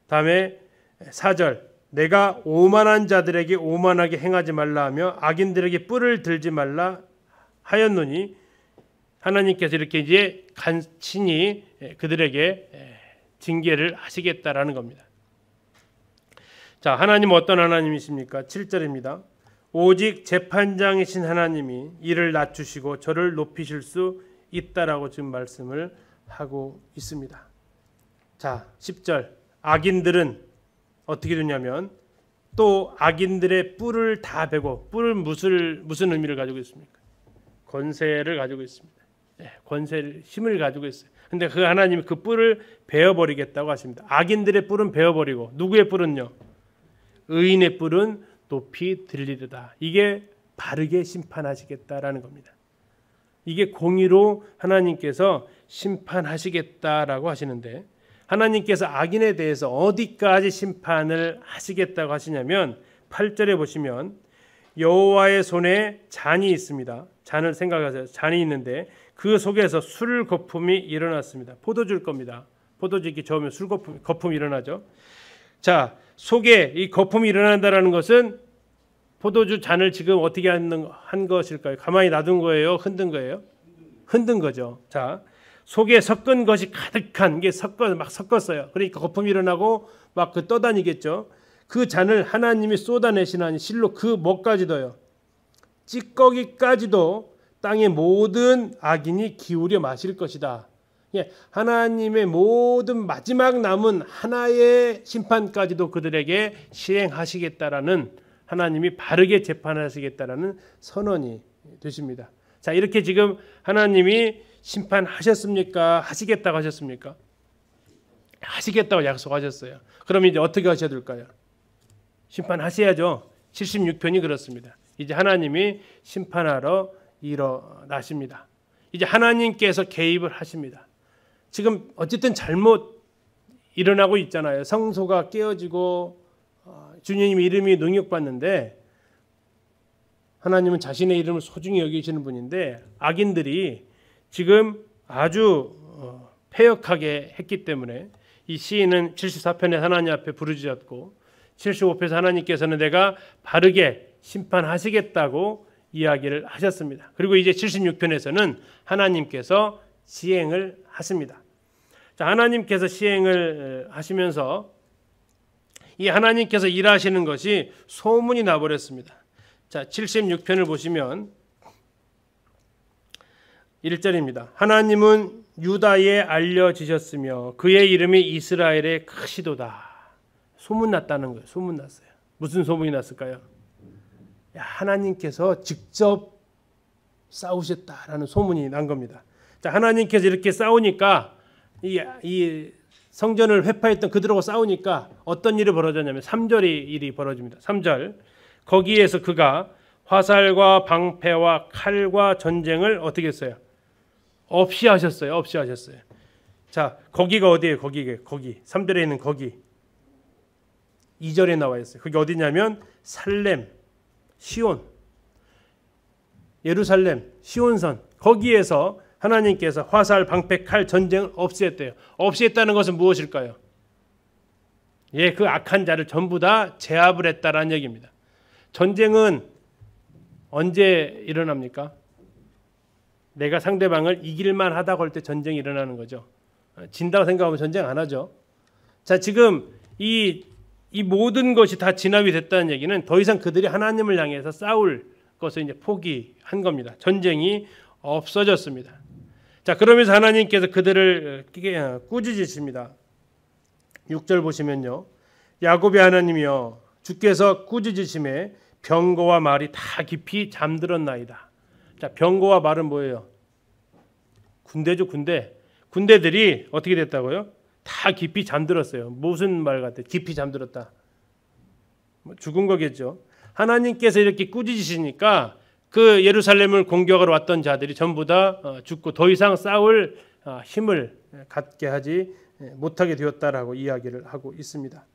다음에 4절 내가 오만한 자들에게 오만하게 행하지 말라 하며 악인들에게 뿔을 들지 말라 하였노니 하나님께서 이렇게 이제 간신히 그들에게 징계를 하시겠다라는 겁니다. 자, 하나님 어떤 하나님이십니까? 7절입니다. 오직 재판장이신 하나님이 이를 낮추시고 저를 높이실 수 있다라고 지금 말씀을 하고 있습니다. 자, 10절. 악인들은 어떻게 되냐면 또 악인들의 뿔을 다 베고 뿔은 무슨 무슨 의미를 가지고 있습니까? 권세를 가지고 있습니다. 네, 예, 권세 힘을 가지고 있어요. 근데 그 하나님이 그 뿔을 베어 버리겠다고 하십니다. 악인들의 뿔은 베어 버리고 누구의 뿔은요? 의인의 뿔은 높이 들리리다. 이게 바르게 심판하시겠다라는 겁니다. 이게 공의로 하나님께서 심판하시겠다라고 하시는데 하나님께서 악인에 대해서 어디까지 심판을 하시겠다고 하시냐면 8절에 보시면 여호와의 손에 잔이 있습니다. 잔을 생각하세요. 잔이 있는데 그 속에서 술 거품이 일어났습니다. 포도주일 겁니다. 포도주 이렇게 저으면 술 거품, 거품이 일어나죠. 자, 속에 이 거품이 일어난다라는 것은 포도주 잔을 지금 어떻게 하는, 한 것일까요? 가만히 놔둔 거예요? 흔든 거예요? 흔든 거죠. 자, 속에 섞은 것이 가득한 게 섞어 막 섞었어요. 그러니까 거품이 일어나고 막 그 떠다니겠죠. 그 잔을 하나님이 쏟아내시나니 실로 그 뭐까지도요. 찌꺼기까지도 땅의 모든 악인이 기울여 마실 것이다. 예, 하나님의 모든 마지막 남은 하나의 심판까지도 그들에게 시행하시겠다라는 하나님이 바르게 재판하시겠다라는 선언이 되십니다. 자, 이렇게 지금 하나님이 심판하셨습니까? 하시겠다고 하셨습니까? 하시겠다고 약속하셨어요. 그럼 이제 어떻게 하셔야 될까요? 심판하셔야죠. 76편이 그렇습니다. 이제 하나님이 심판하러 일어나십니다. 이제 하나님께서 개입을 하십니다. 지금 어쨌든 잘못 일어나고 있잖아요. 성소가 깨어지고 어, 주님 이름이 능욕받는데 하나님은 자신의 이름을 소중히 여기시는 분인데 악인들이 지금 아주 어, 폐역하게 했기 때문에 이 시인은 74편에 하나님 앞에 부르짖었고 7 5편에 하나님께서는 내가 바르게 심판하시겠다고 이야기를 하셨습니다. 그리고 이제 76편에서는 하나님께서 시행을 하십니다. 자, 하나님께서 시행을 하시면서 이 하나님께서 일하시는 것이 소문이 나버렸습니다. 자, 76편을 보시면 1절입니다. 하나님은 유다에 알려지셨으며 그의 이름이 이스라엘의 크시도다. 소문났다는 거예요. 소문났어요. 무슨 소문이 났을까요? 하나님께서 직접 싸우셨다라는 소문이 난 겁니다. 자, 하나님께서 이렇게 싸우니까 이, 이 성전을 회파했던 그들하고 싸우니까 어떤 일이 벌어졌냐면 3절이 일이 벌어집니다. 3절. 거기에서 그가 화살과 방패와 칼과 전쟁을 어떻게 했어요? 없이 하셨어요. 없이 하셨어요. 자, 거기가 어디예요? 거기 거기. 3절에 있는 거기. 2절에 나와 있어요. 그게 어디냐면 살렘, 시온. 예루살렘, 시온선. 거기에서 하나님께서 화살, 방패, 칼, 전쟁을 없앴대요. 없앴다는 것은 무엇일까요? 예, 그 악한 자를 전부 다 제압을 했다라는 얘기입니다. 전쟁은 언제 일어납니까? 내가 상대방을 이길만 하다고 때 전쟁이 일어나는 거죠. 아, 진다고 생각하면 전쟁 안 하죠. 자, 지금 이, 이 모든 것이 다 진압이 됐다는 얘기는 더 이상 그들이 하나님을 향해서 싸울 것을 이제 포기한 겁니다. 전쟁이 없어졌습니다. 자, 그러면서 하나님께서 그들을 어, 어, 꾸짖으십니다. 6절 보시면요. 야곱의 하나님이여 주께서 꾸짖으심에 병거와 말이 다 깊이 잠들었나이다. 자, 병거와 말은 뭐예요? 군대죠, 군대. 군대들이 어떻게 됐다고요? 다 깊이 잠들었어요. 무슨 말 같아? 깊이 잠들었다. 뭐 죽은 거겠죠. 하나님께서 이렇게 꾸짖으시니까 그 예루살렘을 공격하러 왔던 자들이 전부 다 어, 죽고 더 이상 싸울 어, 힘을 갖게 하지 예, 못하게 되었다라고 이야기를 하고 있습니다.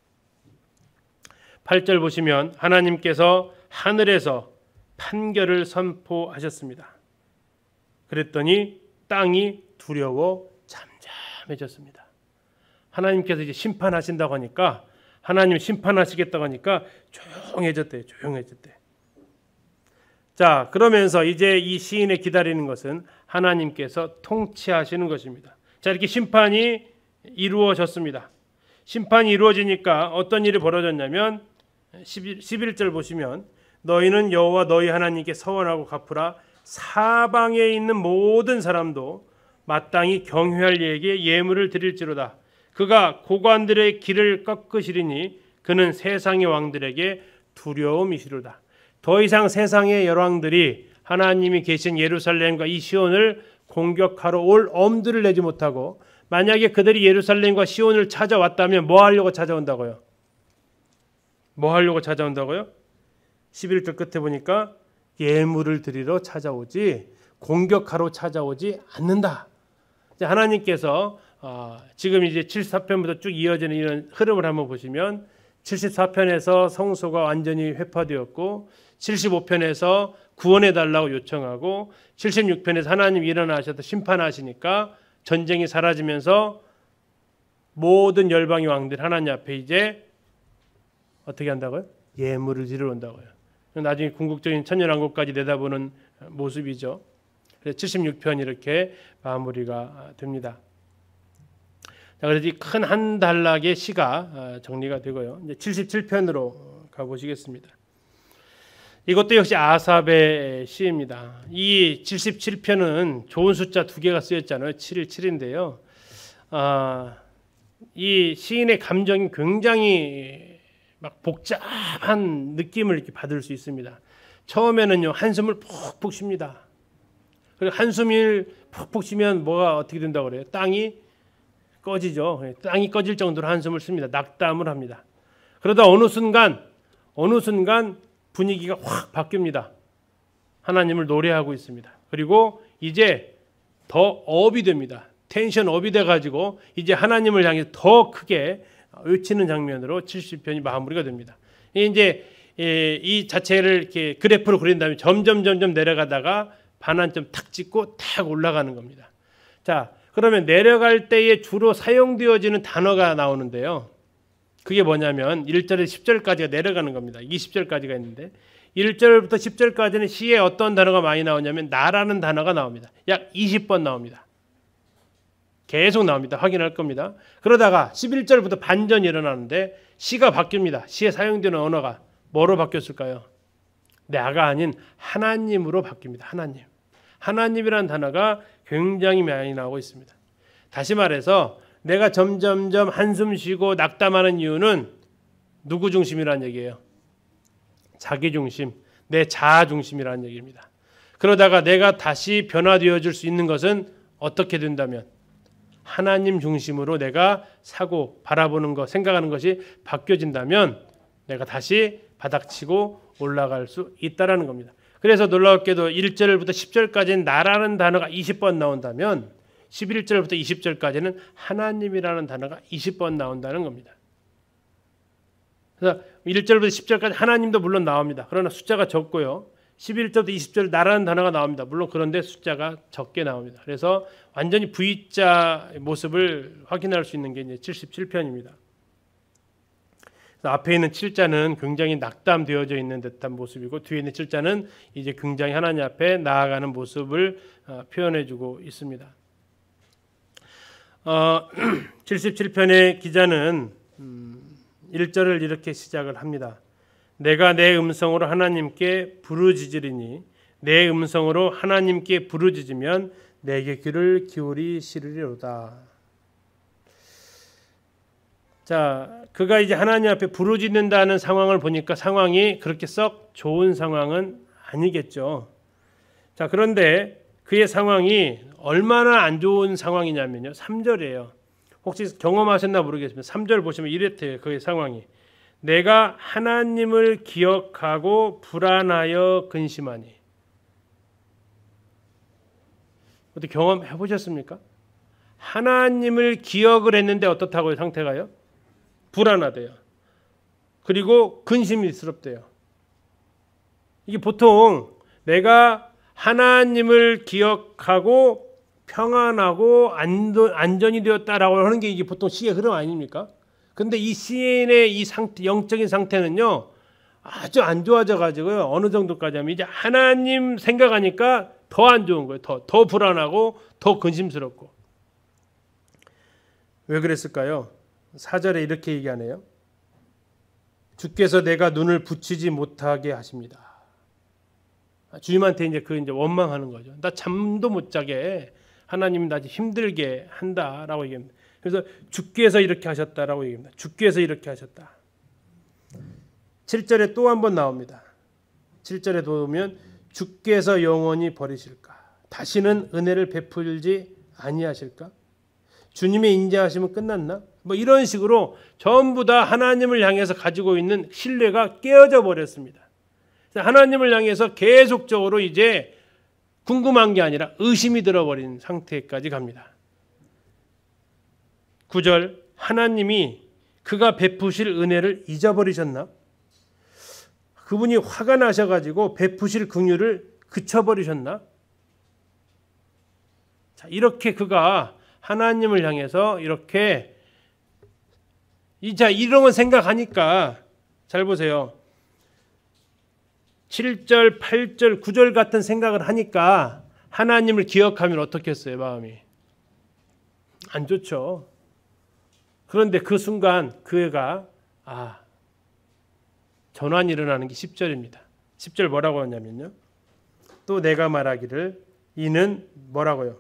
8절 보시면 하나님께서 하늘에서 판결을 선포하셨습니다. 그랬더니 땅이 두려워 잠잠해졌습니다. 하나님께서 이제 심판하신다고 하니까 하나님 심판하시겠다고 하니까 조용해졌대요. 조용해졌대. 자, 그러면서 이제 이 시인의 기다리는 것은 하나님께서 통치하시는 것입니다. 자, 이렇게 심판이 이루어졌습니다. 심판이 이루어지니까 어떤 일이 벌어졌냐면 11, 절 보시면 너희는 여호와 너희 하나님께 서원하고 갚으라 사방에 있는 모든 사람도 마땅히 경외할 이에게 예물을 드릴지로다. 그가 고관들의 길을 꺾으시리니 그는 세상의 왕들에게 두려움이시로다. 더 이상 세상의 열왕들이 하나님이 계신 예루살렘과 이 시온을 공격하러 올 엄두를 내지 못하고 만약에 그들이 예루살렘과 시온을 찾아왔다면 뭐 하려고 찾아온다고요? 뭐 하려고 찾아온다고요? 11절 끝에 보니까 예물을 드리러 찾아오지 공격하러 찾아오지 않는다. 하나님께서 어, 지금 이제 74편부터 쭉 이어지는 이런 흐름을 한번 보시면 74편에서 성소가 완전히 회파되었고 75편에서 구원해 달라고 요청하고 76편에서 하나님 일어나셔서 심판하시니까 전쟁이 사라지면서 모든 열방의 왕들 하나님 앞에 이제 어떻게 한다고요? 예물을 지르러 온다고요. 나중에 궁극적인 천년왕국까지 내다보는 모습이죠. 그래서 76편 이렇게 마무리가 됩니다. 자, 그래서 큰한 단락의 시가 어, 정리가 되고요. 이제 77편으로 가보시겠습니다. 이것도 역시 아삽의 시입니다. 이 77편은 좋은 숫자 두 개가 쓰였잖아요. 7일 7인데요. 아, 이 시인의 감정이 굉장히 막 복잡한 느낌을 이렇게 받을 수 있습니다. 처음에는요 한숨을 푹푹 쉽니다. 그리고 한숨을 푹푹 쉬면 뭐가 어떻게 된다고 그래요? 땅이 꺼지죠. 땅이 꺼질 정도로 한숨을 씁니다. 낙담을 합니다. 그러다 어느 순간 어느 순간 분위기가 확 바뀝니다. 하나님을 노래하고 있습니다. 그리고 이제 더 업이 됩니다. 텐션 업이 돼가지고 이제 하나님을 향해 더 크게 외치는 장면으로 70편이 마무리가 됩니다. 이제 예, 이 자체를 이렇게 그래프로 그린 다음에 점점 점점 내려가다가 반환점 탁 찍고 탁 올라가는 겁니다. 자, 그러면 내려갈 때에 주로 사용되어지는 단어가 나오는데요. 그게 뭐냐면 1절에서 10절까지가 내려가는 겁니다. 20절까지가 있는데 1절부터 10절까지는 시에 어떤 단어가 많이 나오냐면 나라는 단어가 나옵니다. 약 20번 나옵니다. 계속 나옵니다. 확인할 겁니다. 그러다가 11절부터 반전이 일어나는데 시가 바뀝니다. 시에 사용되는 언어가 뭐로 바뀌었을까요? 내가 아닌 하나님으로 바뀝니다. 하나님. 하나님이라는 단어가 굉장히 많이 나오고 있습니다. 다시 말해서 내가 점점점 한숨 쉬고 낙담하는 이유는 누구 중심이라는 얘기예요. 자기 중심, 내 자아 중심이라는 얘기입니다. 그러다가 내가 다시 변화되어질 수 있는 것은 어떻게 된다면 하나님 중심으로 내가 사고 바라보는 것, 생각하는 것이 바뀌어진다면 내가 다시 바닥치고 올라갈 수 있다라는 겁니다. 그래서 놀랍게도 1절부터 10절까지는 나라는 단어가 20번 나온다면 11절부터 20절까지는 하나님이라는 단어가 20번 나온다는 겁니다. 그래서 1절부터 10절까지 하나님도 물론 나옵니다. 그러나 숫자가 적고요. 11절부터 20절 나라는 단어가 나옵니다. 물론 그런데 숫자가 적게 나옵니다. 그래서 완전히 V자 모습을 확인할 수 있는 게 이제 77편입니다. 앞에 있는 7자는 굉장히 낙담되어져 있는 듯한 모습이고 뒤에 있는 7자는 이제 굉장히 하나님 앞에 나아가는 모습을 어, 표현해주고 있습니다. 어, 77편의 기자는 음, 1절을 이렇게 시작을 합니다. 내가 내 음성으로 하나님께 부르짖으리니 내 음성으로 하나님께 부르짖으면 내게 귀를 기울이시리로다. 자, 그가 이제 하나님 앞에 부르짖는다는 상황을 보니까 상황이 그렇게 썩 좋은 상황은 아니겠죠. 자, 그런데 그의 상황이 얼마나 안 좋은 상황이냐면요. 3절이에요. 혹시 경험하셨나 모르겠습니다. 3절 보시면 이랬대요. 그의 상황이. 내가 하나님을 기억하고 불안하여 근심하니. 어떻게 경험해 보셨습니까? 하나님을 기억을 했는데 어떻다고요? 상태가요? 불안하대요. 그리고 근심이 스럽대요. 이게 보통 내가 하나님을 기억하고 평안하고 안전, 이 되었다라고 하는 게 이게 보통 시의 흐름 아닙니까? 근데 이 시인의 이 상태, 영적인 상태는요, 아주 안 좋아져가지고요, 어느 정도까지 하면 이제 하나님 생각하니까 더 안 좋은 거예요. 더, 더 불안하고, 더 근심스럽고. 왜 그랬을까요? 사절에 이렇게 얘기하네요. 주께서 내가 눈을 붙이지 못하게 하십니다. 아, 주님한테 이제 그 이제 원망하는 거죠. 나 잠도 못 자게 하나님 나 힘들게 한다라고 얘기합니다. 그래서 주께서 이렇게 하셨다라고 얘기합니다. 주께서 이렇게 하셨다. 7절에 또 한 번 나옵니다. 7절에 보면 주께서 영원히 버리실까? 다시는 은혜를 베풀지 아니하실까? 주님의 인자하심은 끝났나? 뭐 이런 식으로 전부 다 하나님을 향해서 가지고 있는 신뢰가 깨어져 버렸습니다. 하나님을 향해서 계속적으로 이제 궁금한 게 아니라 의심이 들어버린 상태까지 갑니다. 9절 하나님이 그가 베푸실 은혜를 잊어버리셨나? 그분이 화가 나셔가지고 베푸실 긍휼을 그쳐버리셨나? 자 이렇게 그가 하나님을 향해서 이렇게 이자 이런 건 생각하니까 잘 보세요. 7절, 8절, 9절 같은 생각을 하니까 하나님을 기억하면 어떻겠어요, 마음이? 안 좋죠. 그런데 그 순간 그애가 아 전환이 일어나는 게 10절입니다. 10절 뭐라고 하냐면요. 또 내가 말하기를 이는 뭐라고요?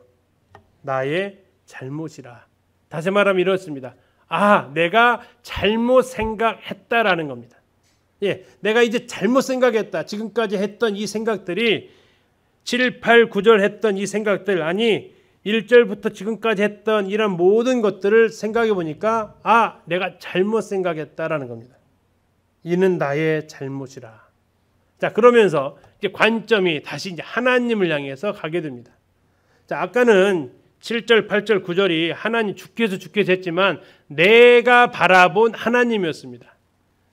나의 잘못이라. 다시 말하면 이렇습니다. 아, 내가 잘못 생각했다라는 겁니다. 예, 내가 이제 잘못 생각했다. 지금까지 했던 이 생각들이 7, 8, 9절 했던 이 생각들 아니 1절부터 지금까지 했던 이런 모든 것들을 생각해 보니까 아, 내가 잘못 생각했다라는 겁니다. 이는 나의 잘못이라. 자, 그러면서 이제 관점이 다시 이제 하나님을 향해서 가게 됩니다. 자, 아까는 7절, 8절, 9절이 하나님 주께서 주께서 했지만 내가 바라본 하나님이었습니다.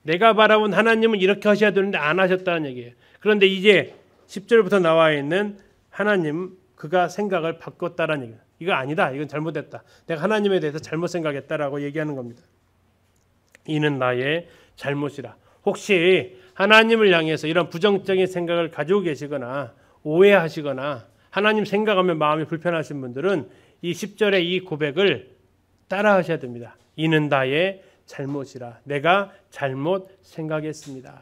내가 바라본 하나님은 이렇게 하셔야 되는데 안 하셨다는 얘기예요. 그런데 이제 10절부터 나와 있는 하나님 그가 생각을 바꿨다라는 얘기예요. 이거 아니다. 이건 잘못됐다. 내가 하나님에 대해서 잘못 생각했다라고 얘기하는 겁니다. 이는 나의 잘못이라. 혹시 하나님을 향해서 이런 부정적인 생각을 가지고 계시거나 오해하시거나 하나님 생각하면 마음이 불편하신 분들은 이 10절의 이 고백을 따라 하셔야 됩니다. 이는 나의 잘못이라 내가 잘못 생각했습니다.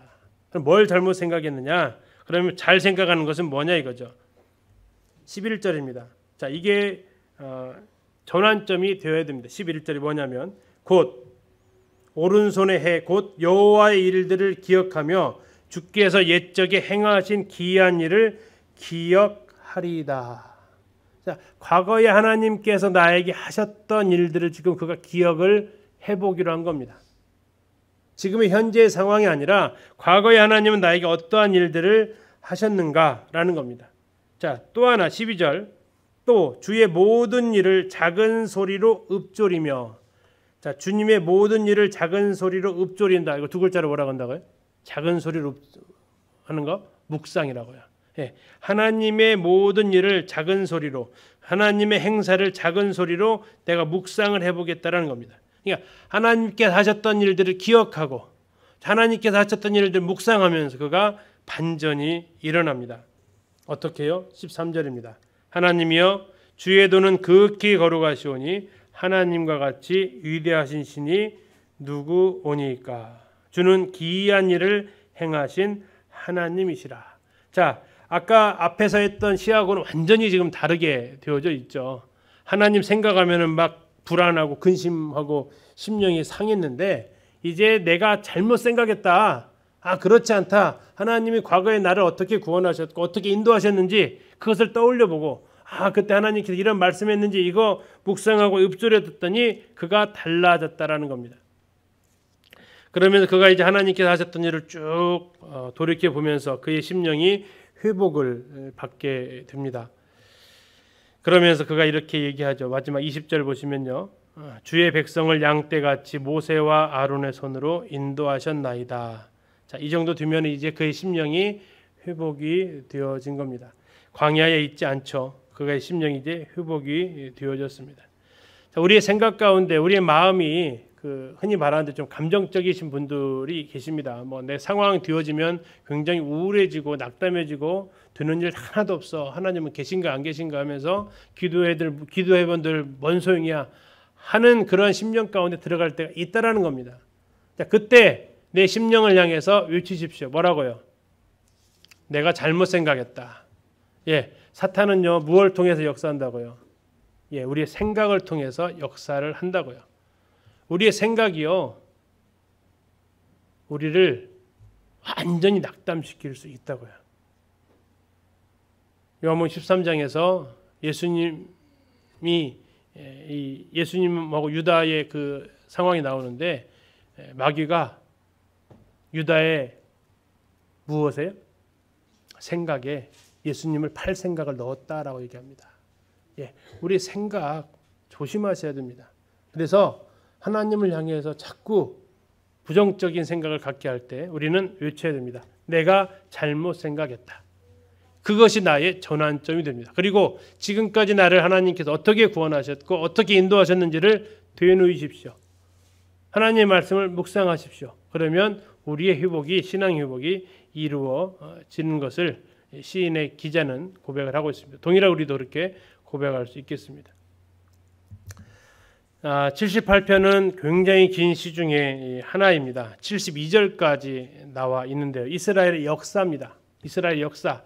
그럼 뭘 잘못 생각했느냐? 그러면 잘 생각하는 것은 뭐냐 이거죠. 11절입니다. 자, 이게 어, 전환점이 되어야 됩니다. 11절이 뭐냐면 곧 오른손의 해곧 여호와의 일들을 기억하며 주께서 옛적에 행하신 기이한 일을 기억하리이다. 자, 과거에 하나님께서 나에게 하셨던 일들을 지금 그가 기억을 해보기로 한 겁니다. 지금의 현재의 상황이 아니라 과거에 하나님은 나에게 어떠한 일들을 하셨는가라는 겁니다. 자, 또 하나 12절. 또 주의 모든 일을 작은 소리로 읊조리며 자, 주님의 모든 일을 작은 소리로 읊조린다. 이거 두 글자로 뭐라고 한다고요? 작은 소리로 하는 거 묵상이라고요. 예. 하나님의 모든 일을 작은 소리로 하나님의 행사를 작은 소리로 내가 묵상을 해 보겠다라는 겁니다. 그러니까 하나님께서 하셨던 일들을 기억하고 하나님께서 하셨던 일들 묵상하면서 그가 반전이 일어납니다. 어떻게요? 13절입니다. 하나님이여 주의 도는 극히 걸어가시오니 하나님과 같이 위대하신 신이 누구오니까 주는 기이한 일을 행하신 하나님이시라. 자, 아까 앞에서 했던 시하고는 완전히 지금 다르게 되어져 있죠. 하나님 생각하면은 막 불안하고 근심하고 심령이 상했는데 이제 내가 잘못 생각했다. 아, 그렇지 않다. 하나님이 과거에 나를 어떻게 구원하셨고 어떻게 인도하셨는지 그것을 떠올려 보고 아, 그때 하나님께서 이런 말씀했는지 이거 묵상하고 읊조려 듣더니 그가 달라졌다라는 겁니다. 그러면서 그가 이제 하나님께서 하셨던 일을 쭉 어, 돌이켜 보면서 그의 심령이 회복을 받게 됩니다. 그러면서 그가 이렇게 얘기하죠. 마지막 20절 보시면요. 아, 주의 백성을 양떼같이 모세와 아론의 손으로 인도하셨나이다. 자, 이 정도 되면 이제 그의 심령이 회복이 되어진 겁니다. 광야에 있지 않죠. 그의 심령이 이제 회복이 되어졌습니다. 자, 우리의 생각 가운데 우리의 마음이 그 흔히 말하는데 좀 감정적이신 분들이 계십니다. 뭐 내 상황 뒤어지면 굉장히 우울해지고 낙담해지고 되는 일 하나도 없어. 하나님은 계신가 안 계신가 하면서 기도해들 기도해본들 뭔 소용이야 하는 그러 심령 가운데 들어갈 때가 있다라는 겁니다. 자, 그때 내 심령을 향해서 외치십시오. 뭐라고요? 내가 잘못 생각했다. 예, 사탄은요 무엇을 통해서 역사한다고요? 예, 우리의 생각을 통해서 역사를 한다고요. 우리의 생각이요. 우리를 완전히 낙담시킬 수 있다고요. 요한복음 13장에서 예수님이 예, 예수님하고 유다의 그 상황이 나오는데 예, 마귀가 유다의 무엇에요? 생각에 예수님을 팔 생각을 넣었다라고 얘기합니다. 예, 우리 생각 조심하셔야 됩니다. 그래서 하나님을 향해서 자꾸 부정적인 생각을 갖게 할 때 우리는 외쳐야 됩니다. 내가 잘못 생각했다. 그것이 나의 전환점이 됩니다. 그리고 지금까지 나를 하나님께서 어떻게 구원하셨고 어떻게 인도하셨는지를 되뇌이십시오. 하나님의 말씀을 묵상하십시오. 그러면 우리의 회복이 신앙 회복이 이루어지는 것을 시인의 기자는 고백을 하고 있습니다. 동일하게 우리도 그렇게 고백할 수 있겠습니다. 78편은 아, 굉장히 긴 시 중에 하나입니다. 72절까지 나와 있는데요. 이스라엘의 역사입니다. 이스라엘 역사.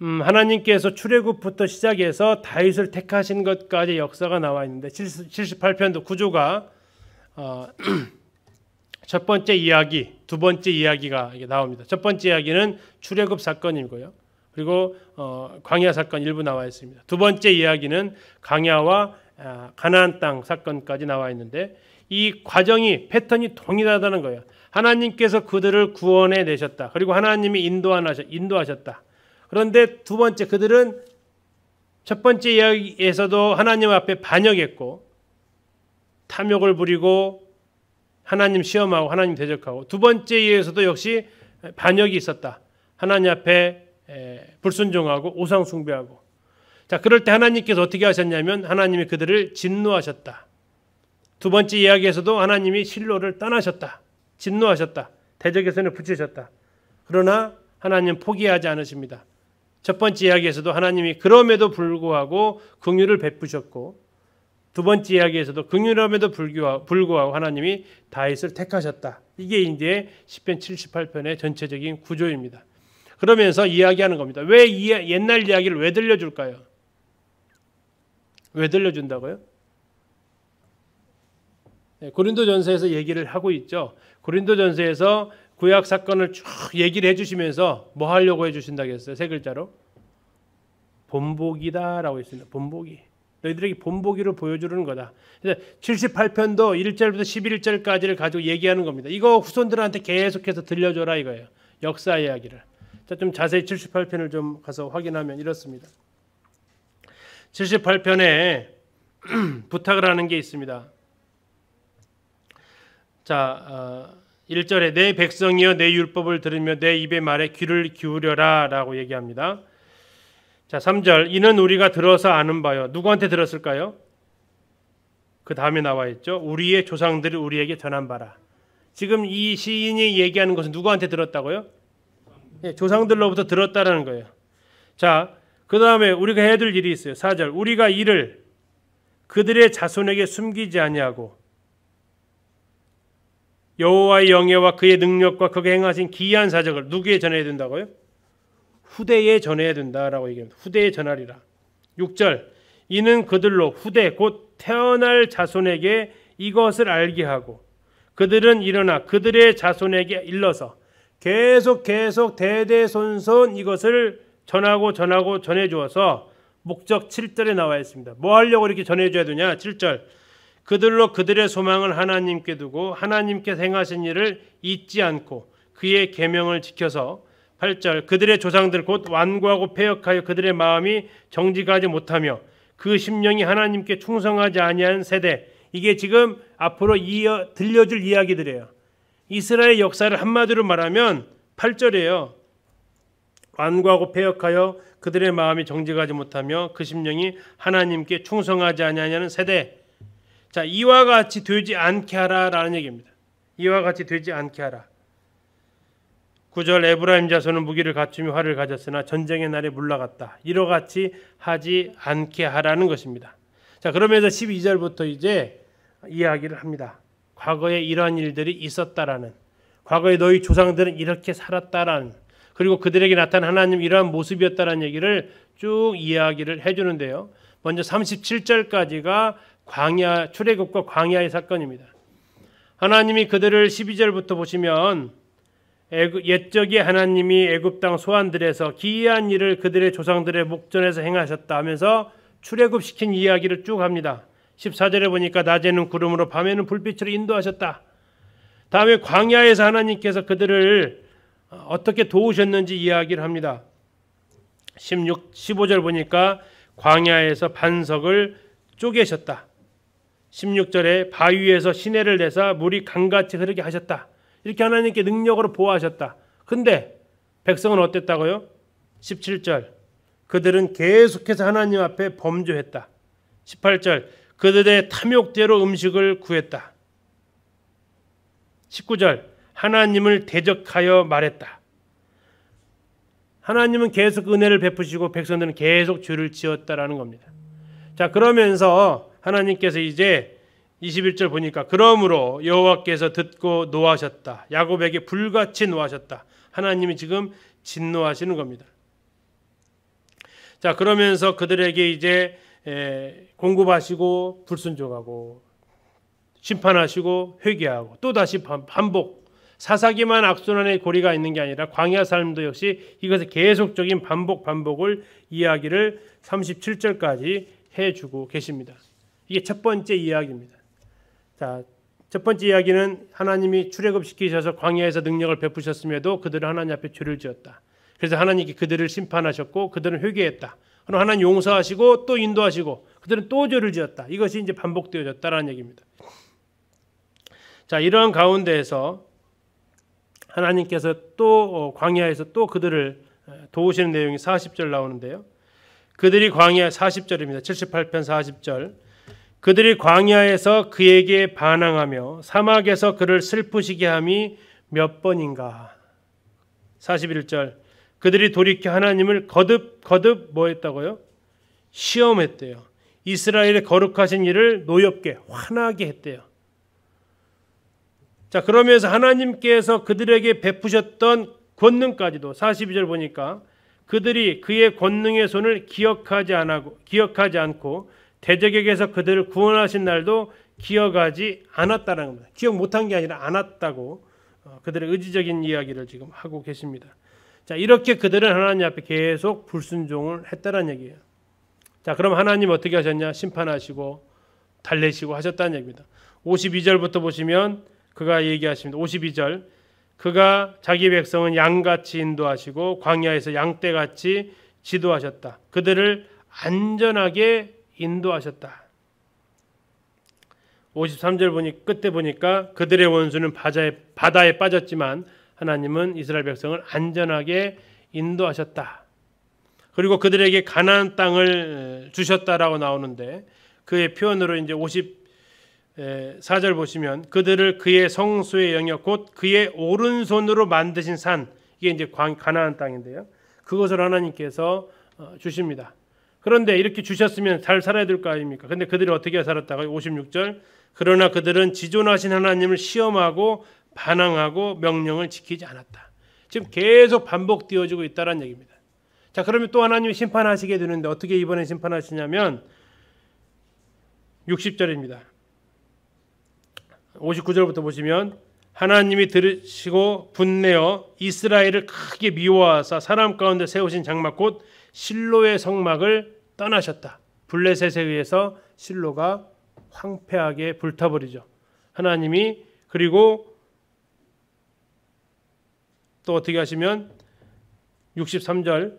음, 하나님께서 출애굽부터 시작해서 다윗을 택하신 것까지 역사가 나와 있는데 78편도 구조가 어, 첫 번째 이야기, 두 번째 이야기가 나옵니다. 첫 번째 이야기는 출애굽 사건이고요. 그리고 어, 광야 사건 일부 나와 있습니다. 두 번째 이야기는 광야와 아, 가나안 땅 사건까지 나와 있는데 이 과정이 패턴이 동일하다는 거예요. 하나님께서 그들을 구원해 내셨다. 그리고 하나님이 인도하셨다. 그런데 두 번째 그들은 첫 번째 이야기에서도 하나님 앞에 반역했고 탐욕을 부리고 하나님 시험하고 하나님 대적하고 두 번째 이에서도 역시 반역이 있었다. 하나님 앞에 불순종하고 우상 숭배하고 자, 그럴 때 하나님께서 어떻게 하셨냐면 하나님이 그들을 진노하셨다. 두 번째 이야기에서도 하나님이 실로를 떠나셨다. 진노하셨다. 대적에서는 붙이셨다. 그러나 하나님 포기하지 않으십니다. 첫 번째 이야기에서도 하나님이 그럼에도 불구하고 긍휼을 베푸셨고 두 번째 이야기에서도 긍휼함에도 불구하고 하나님이 다윗을 택하셨다. 이게 이제 10편 78편의 전체적인 구조입니다. 그러면서 이야기하는 겁니다. 왜 옛날 이야기를 왜 들려줄까요? 왜 들려준다고요? 네, 고린도전서에서 얘기를 하고 있죠. 고린도전서에서 구약 사건을 쭉 얘기를 해주시면서 뭐 하려고 해주신다겠어요? 세 글자로 본보기다라고 했습니다. 본보기. 너희들에게 본보기를 보여주는 거다. 78편도 1절부터 11절까지를 가지고 얘기하는 겁니다. 이거 후손들한테 계속해서 들려줘라 이거예요. 역사 이야기를. 자, 좀 자세히 78편을 좀 가서 확인하면 이렇습니다. 78편에 부탁을 하는 게 있습니다. 자, 어, 1절에 내 백성이여 내 율법을 들으며 내 입의 말에 귀를 기울여라라고 얘기합니다. 자, 3절 이는 우리가 들어서 아는 바요. 누구한테 들었을까요? 그 다음에 나와 있죠. 우리의 조상들이 우리에게 전한 바라. 지금 이 시인이 얘기하는 것은 누구한테 들었다고요? 예, 조상들로부터 들었다라는 거예요. 자, 그 다음에 우리가 해야 될 일이 있어요. 4절. 우리가 이를 그들의 자손에게 숨기지 아니하고 여호와의 영예와 그의 능력과 그가 행하신 기이한 사적을 누구에 전해야 된다고요? 후대에 전해야 된다라고 얘기합니다. 후대에 전하리라. 6절. 이는 그들로 후대 곧 태어날 자손에게 이것을 알게 하고 그들은 일어나 그들의 자손에게 일러서 계속 계속 대대손손 이것을 전하고 전하고 전해주어서 목적 7절에 나와 있습니다. 뭐 하려고 이렇게 전해줘야 되냐? 7절. 그들로 그들의 소망을 하나님께 두고 하나님께 행하신 일을 잊지 않고 그의 계명을 지켜서 8절 그들의 조상들 곧 완고하고 폐역하여 그들의 마음이 정직하지 못하며 그 심령이 하나님께 충성하지 아니한 세대 이게 지금 앞으로 이어 들려줄 이야기들이에요. 이스라엘 역사를 한마디로 말하면 8절이에요. 완고하고 폐역하여 그들의 마음이 정직하지 못하며 그 심령이 하나님께 충성하지 아니하냐는 세대. 자 이와 같이 되지 않게 하라라는 얘기입니다. 이와 같이 되지 않게 하라. 구절 에브라임 자손은 무기를 갖추며 활을 가졌으나 전쟁의 날에 물러갔다. 이와 같이 하지 않게 하라는 것입니다. 자 그러면서 12절부터 이제 이야기를 합니다. 과거에 이러한 일들이 있었다라는 과거에 너희 조상들은 이렇게 살았다라는 그리고 그들에게 나타난 하나님 이러한 모습이었다라는 얘기를 쭉 이야기를 해주는데요. 먼저 37절까지가 광야 출애굽과 광야의 사건입니다. 하나님이 그들을 12절부터 보시면 옛적에 하나님이 애굽 땅 소환들에서 기이한 일을 그들의 조상들의 목전에서 행하셨다 하면서 출애굽시킨 이야기를 쭉 합니다. 14절에 보니까 낮에는 구름으로 밤에는 불빛으로 인도하셨다. 다음에 광야에서 하나님께서 그들을 어떻게 도우셨는지 이야기를 합니다. 16, 15절 보니까 광야에서 반석을 쪼개셨다. 16절에 바위에서 시내를 내사 물이 강같이 흐르게 하셨다. 이렇게 하나님께 능력으로 보호하셨다. 근데 백성은 어땠다고요? 17절 그들은 계속해서 하나님 앞에 범죄했다. 18절 그들의 탐욕대로 음식을 구했다. 19절 하나님을 대적하여 말했다. 하나님은 계속 은혜를 베푸시고 백성들은 계속 죄를 지었다라는 겁니다. 자 그러면서 하나님께서 이제 21절 보니까 그러므로 여호와께서 듣고 노하셨다. 야곱에게 불같이 노하셨다. 하나님이 지금 진노하시는 겁니다. 자 그러면서 그들에게 이제 공급하시고 불순종하고 심판하시고 회개하고 또 다시 반복 사사기만 악순환의 고리가 있는 게 아니라 광야 삶도 역시 이것의 계속적인 반복 반복을 이야기를 37절까지 해주고 계십니다. 이게 첫 번째 이야기입니다. 자, 첫 번째 이야기는 하나님이 출애굽 시키셔서 광야에서 능력을 베푸셨음에도 그들은 하나님 앞에 죄를 지었다. 그래서 하나님께 그들을 심판하셨고 그들은 회개했다. 그럼 하나님 용서하시고 또 인도하시고 그들은 또 죄를 지었다. 이것이 이제 반복되어졌다라는 얘기입니다. 자, 이러한 가운데에서 하나님께서 또 어, 광야에서 또 그들을 도우시는 내용이 40절 나오는데요. 그들이 광야 40절입니다. 78편 40절. 그들이 광야에서 그에게 반항하며 사막에서 그를 슬프시게 함이 몇 번인가. 41절. 그들이 돌이켜 하나님을 거듭 거듭 뭐 했다고요? 시험했대요. 이스라엘의 거룩하신 이를 노엽게 화나게 했대요. 자, 그러면서 하나님께서 그들에게 베푸셨던 권능까지도 42절 보니까 그들이 그의 권능의 손을 기억하지 않고 기억하지 않고 대적에게서 그들을 구원하신 날도 기억하지 않았다는 겁니다. 기억 못한 게 아니라 않았다고 어, 그들의 의지적인 이야기를 지금 하고 계십니다. 자 이렇게 그들은 하나님 앞에 계속 불순종을 했다는 얘기예요. 자 그럼 하나님 어떻게 하셨냐? 심판하시고 달래시고 하셨다는 얘기입니다. 52절부터 보시면 그가 얘기하십니다. 52절. 그가 자기 백성은 양같이 인도하시고 광야에서 양떼같이 지도하셨다. 그들을 안전하게 인도하셨다. 53절 보니 끝에 보니까 그들의 원수는 바다에, 바다에 빠졌지만 하나님은 이스라엘 백성을 안전하게 인도하셨다. 그리고 그들에게 가나안 땅을 주셨다라고 나오는데 그의 표현으로 이제 50 예, 사절 보시면 그들을 그의 성수의 영역 곧 그의 오른손으로 만드신 산 이게 이제 가나안 땅인데요. 그것을 하나님께서 어, 주십니다. 그런데 이렇게 주셨으면 잘 살아야 될 거 아닙니까? 근데 그들이 어떻게 살았다가 56절 그러나 그들은 지존하신 하나님을 시험하고 반항하고 명령을 지키지 않았다. 지금 계속 반복되어지고 있다는 얘기입니다. 자, 그러면 또 하나님이 심판하시게 되는데 어떻게 이번에 심판하시냐면 60절입니다. 59절부터 보시면 하나님이 들으시고 분내어 이스라엘을 크게 미워하사 사람 가운데 세우신 장막곳 실로의 성막을 떠나셨다. 블레셋에 의해서 실로가 황폐하게 불타버리죠. 하나님이 그리고 또 어떻게 하시면 63절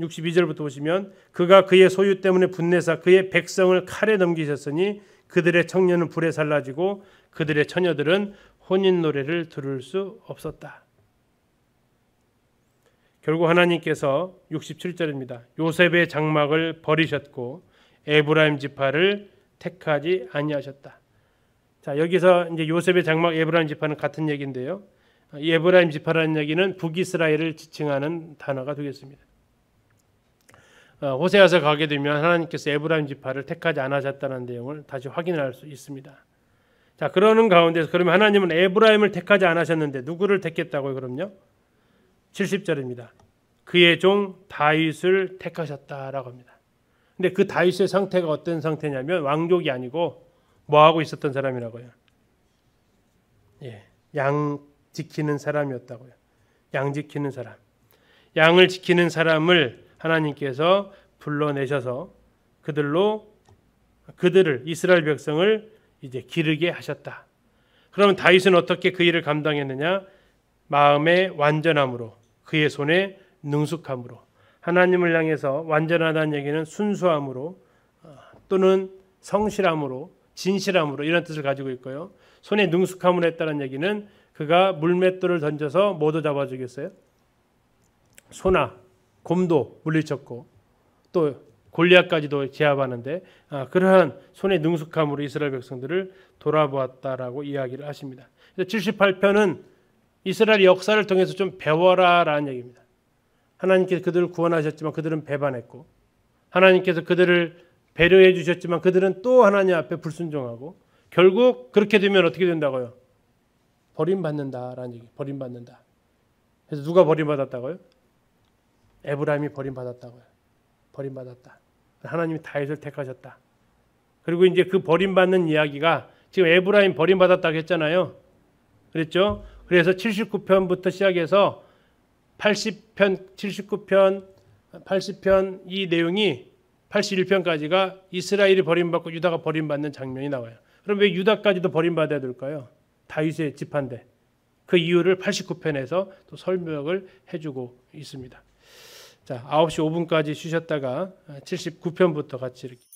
62절부터 보시면 그가 그의 소유 때문에 분내사 그의 백성을 칼에 넘기셨으니 그들의 청년은 불에 살라지고 그들의 처녀들은 혼인 노래를 들을 수 없었다. 결국 하나님께서 67절입니다. 요셉의 장막을 버리셨고 에브라임 지파를 택하지 아니하셨다. 자, 여기서 이제 요셉의 장막 에브라임 지파는 같은 얘기인데요. 에브라임 지파라는 얘기는 북이스라엘을 지칭하는 단어가 되겠습니다. 어, 호세아서 가게 되면 하나님께서 에브라임 지파를 택하지 않으셨다는 내용을 다시 확인할 수 있습니다. 자 그러는 가운데서 그러면 하나님은 에브라임을 택하지 않으셨는데 누구를 택했다고요? 그럼요. 70절입니다. 그의 종 다윗을 택하셨다라고 합니다. 근데 그 다윗의 상태가 어떤 상태냐면 왕족이 아니고 뭐 하고 있었던 사람이라고요. 예, 양 지키는 사람이었다고요. 양 지키는 사람. 양을 지키는 사람을 하나님께서 불러내셔서 그들로 그들을 이스라엘 백성을 이제 기르게 하셨다. 그러면 다윗은 어떻게 그 일을 감당했느냐? 마음의 완전함으로 그의 손에 능숙함으로 하나님을 향해서 완전하다는 얘기는 순수함으로 어, 또는 성실함으로 진실함으로 이런 뜻을 가지고 있고요. 손에 능숙함을 했다는 얘기는 그가 물맷돌을 던져서 뭐도 잡아주겠어요? 소나 곰도 물리쳤고 또 골리앗까지도 제압하는데 아, 그러한 손의 능숙함으로 이스라엘 백성들을 돌아보았다라고 이야기를 하십니다. 78편은 이스라엘 역사를 통해서 좀 배워라라는 얘기입니다. 하나님께서 그들을 구원하셨지만 그들은 배반했고 하나님께서 그들을 배려해 주셨지만 그들은 또 하나님 앞에 불순종하고 결국 그렇게 되면 어떻게 된다고요? 버림받는다라는 얘기. 버림받는다. 그래서 누가 버림받았다고요? 에브라임이 버림받았다고요. 버림받았다. 하나님이 다윗을 택하셨다. 그리고 이제 그 버림받는 이야기가 지금 에브라임 버림받았다고 했잖아요. 그랬죠? 그래서 79편부터 시작해서 80편, 79편, 80편 이 내용이 81편까지가 이스라엘이 버림받고 유다가 버림받는 장면이 나와요. 그럼 왜 유다까지도 버림받아야 될까요? 다윗의 집한데 그 이유를 89편에서 또 설명을 해주고 있습니다. 자, 9시 5분까지 쉬셨다가 79편부터 같이 이렇게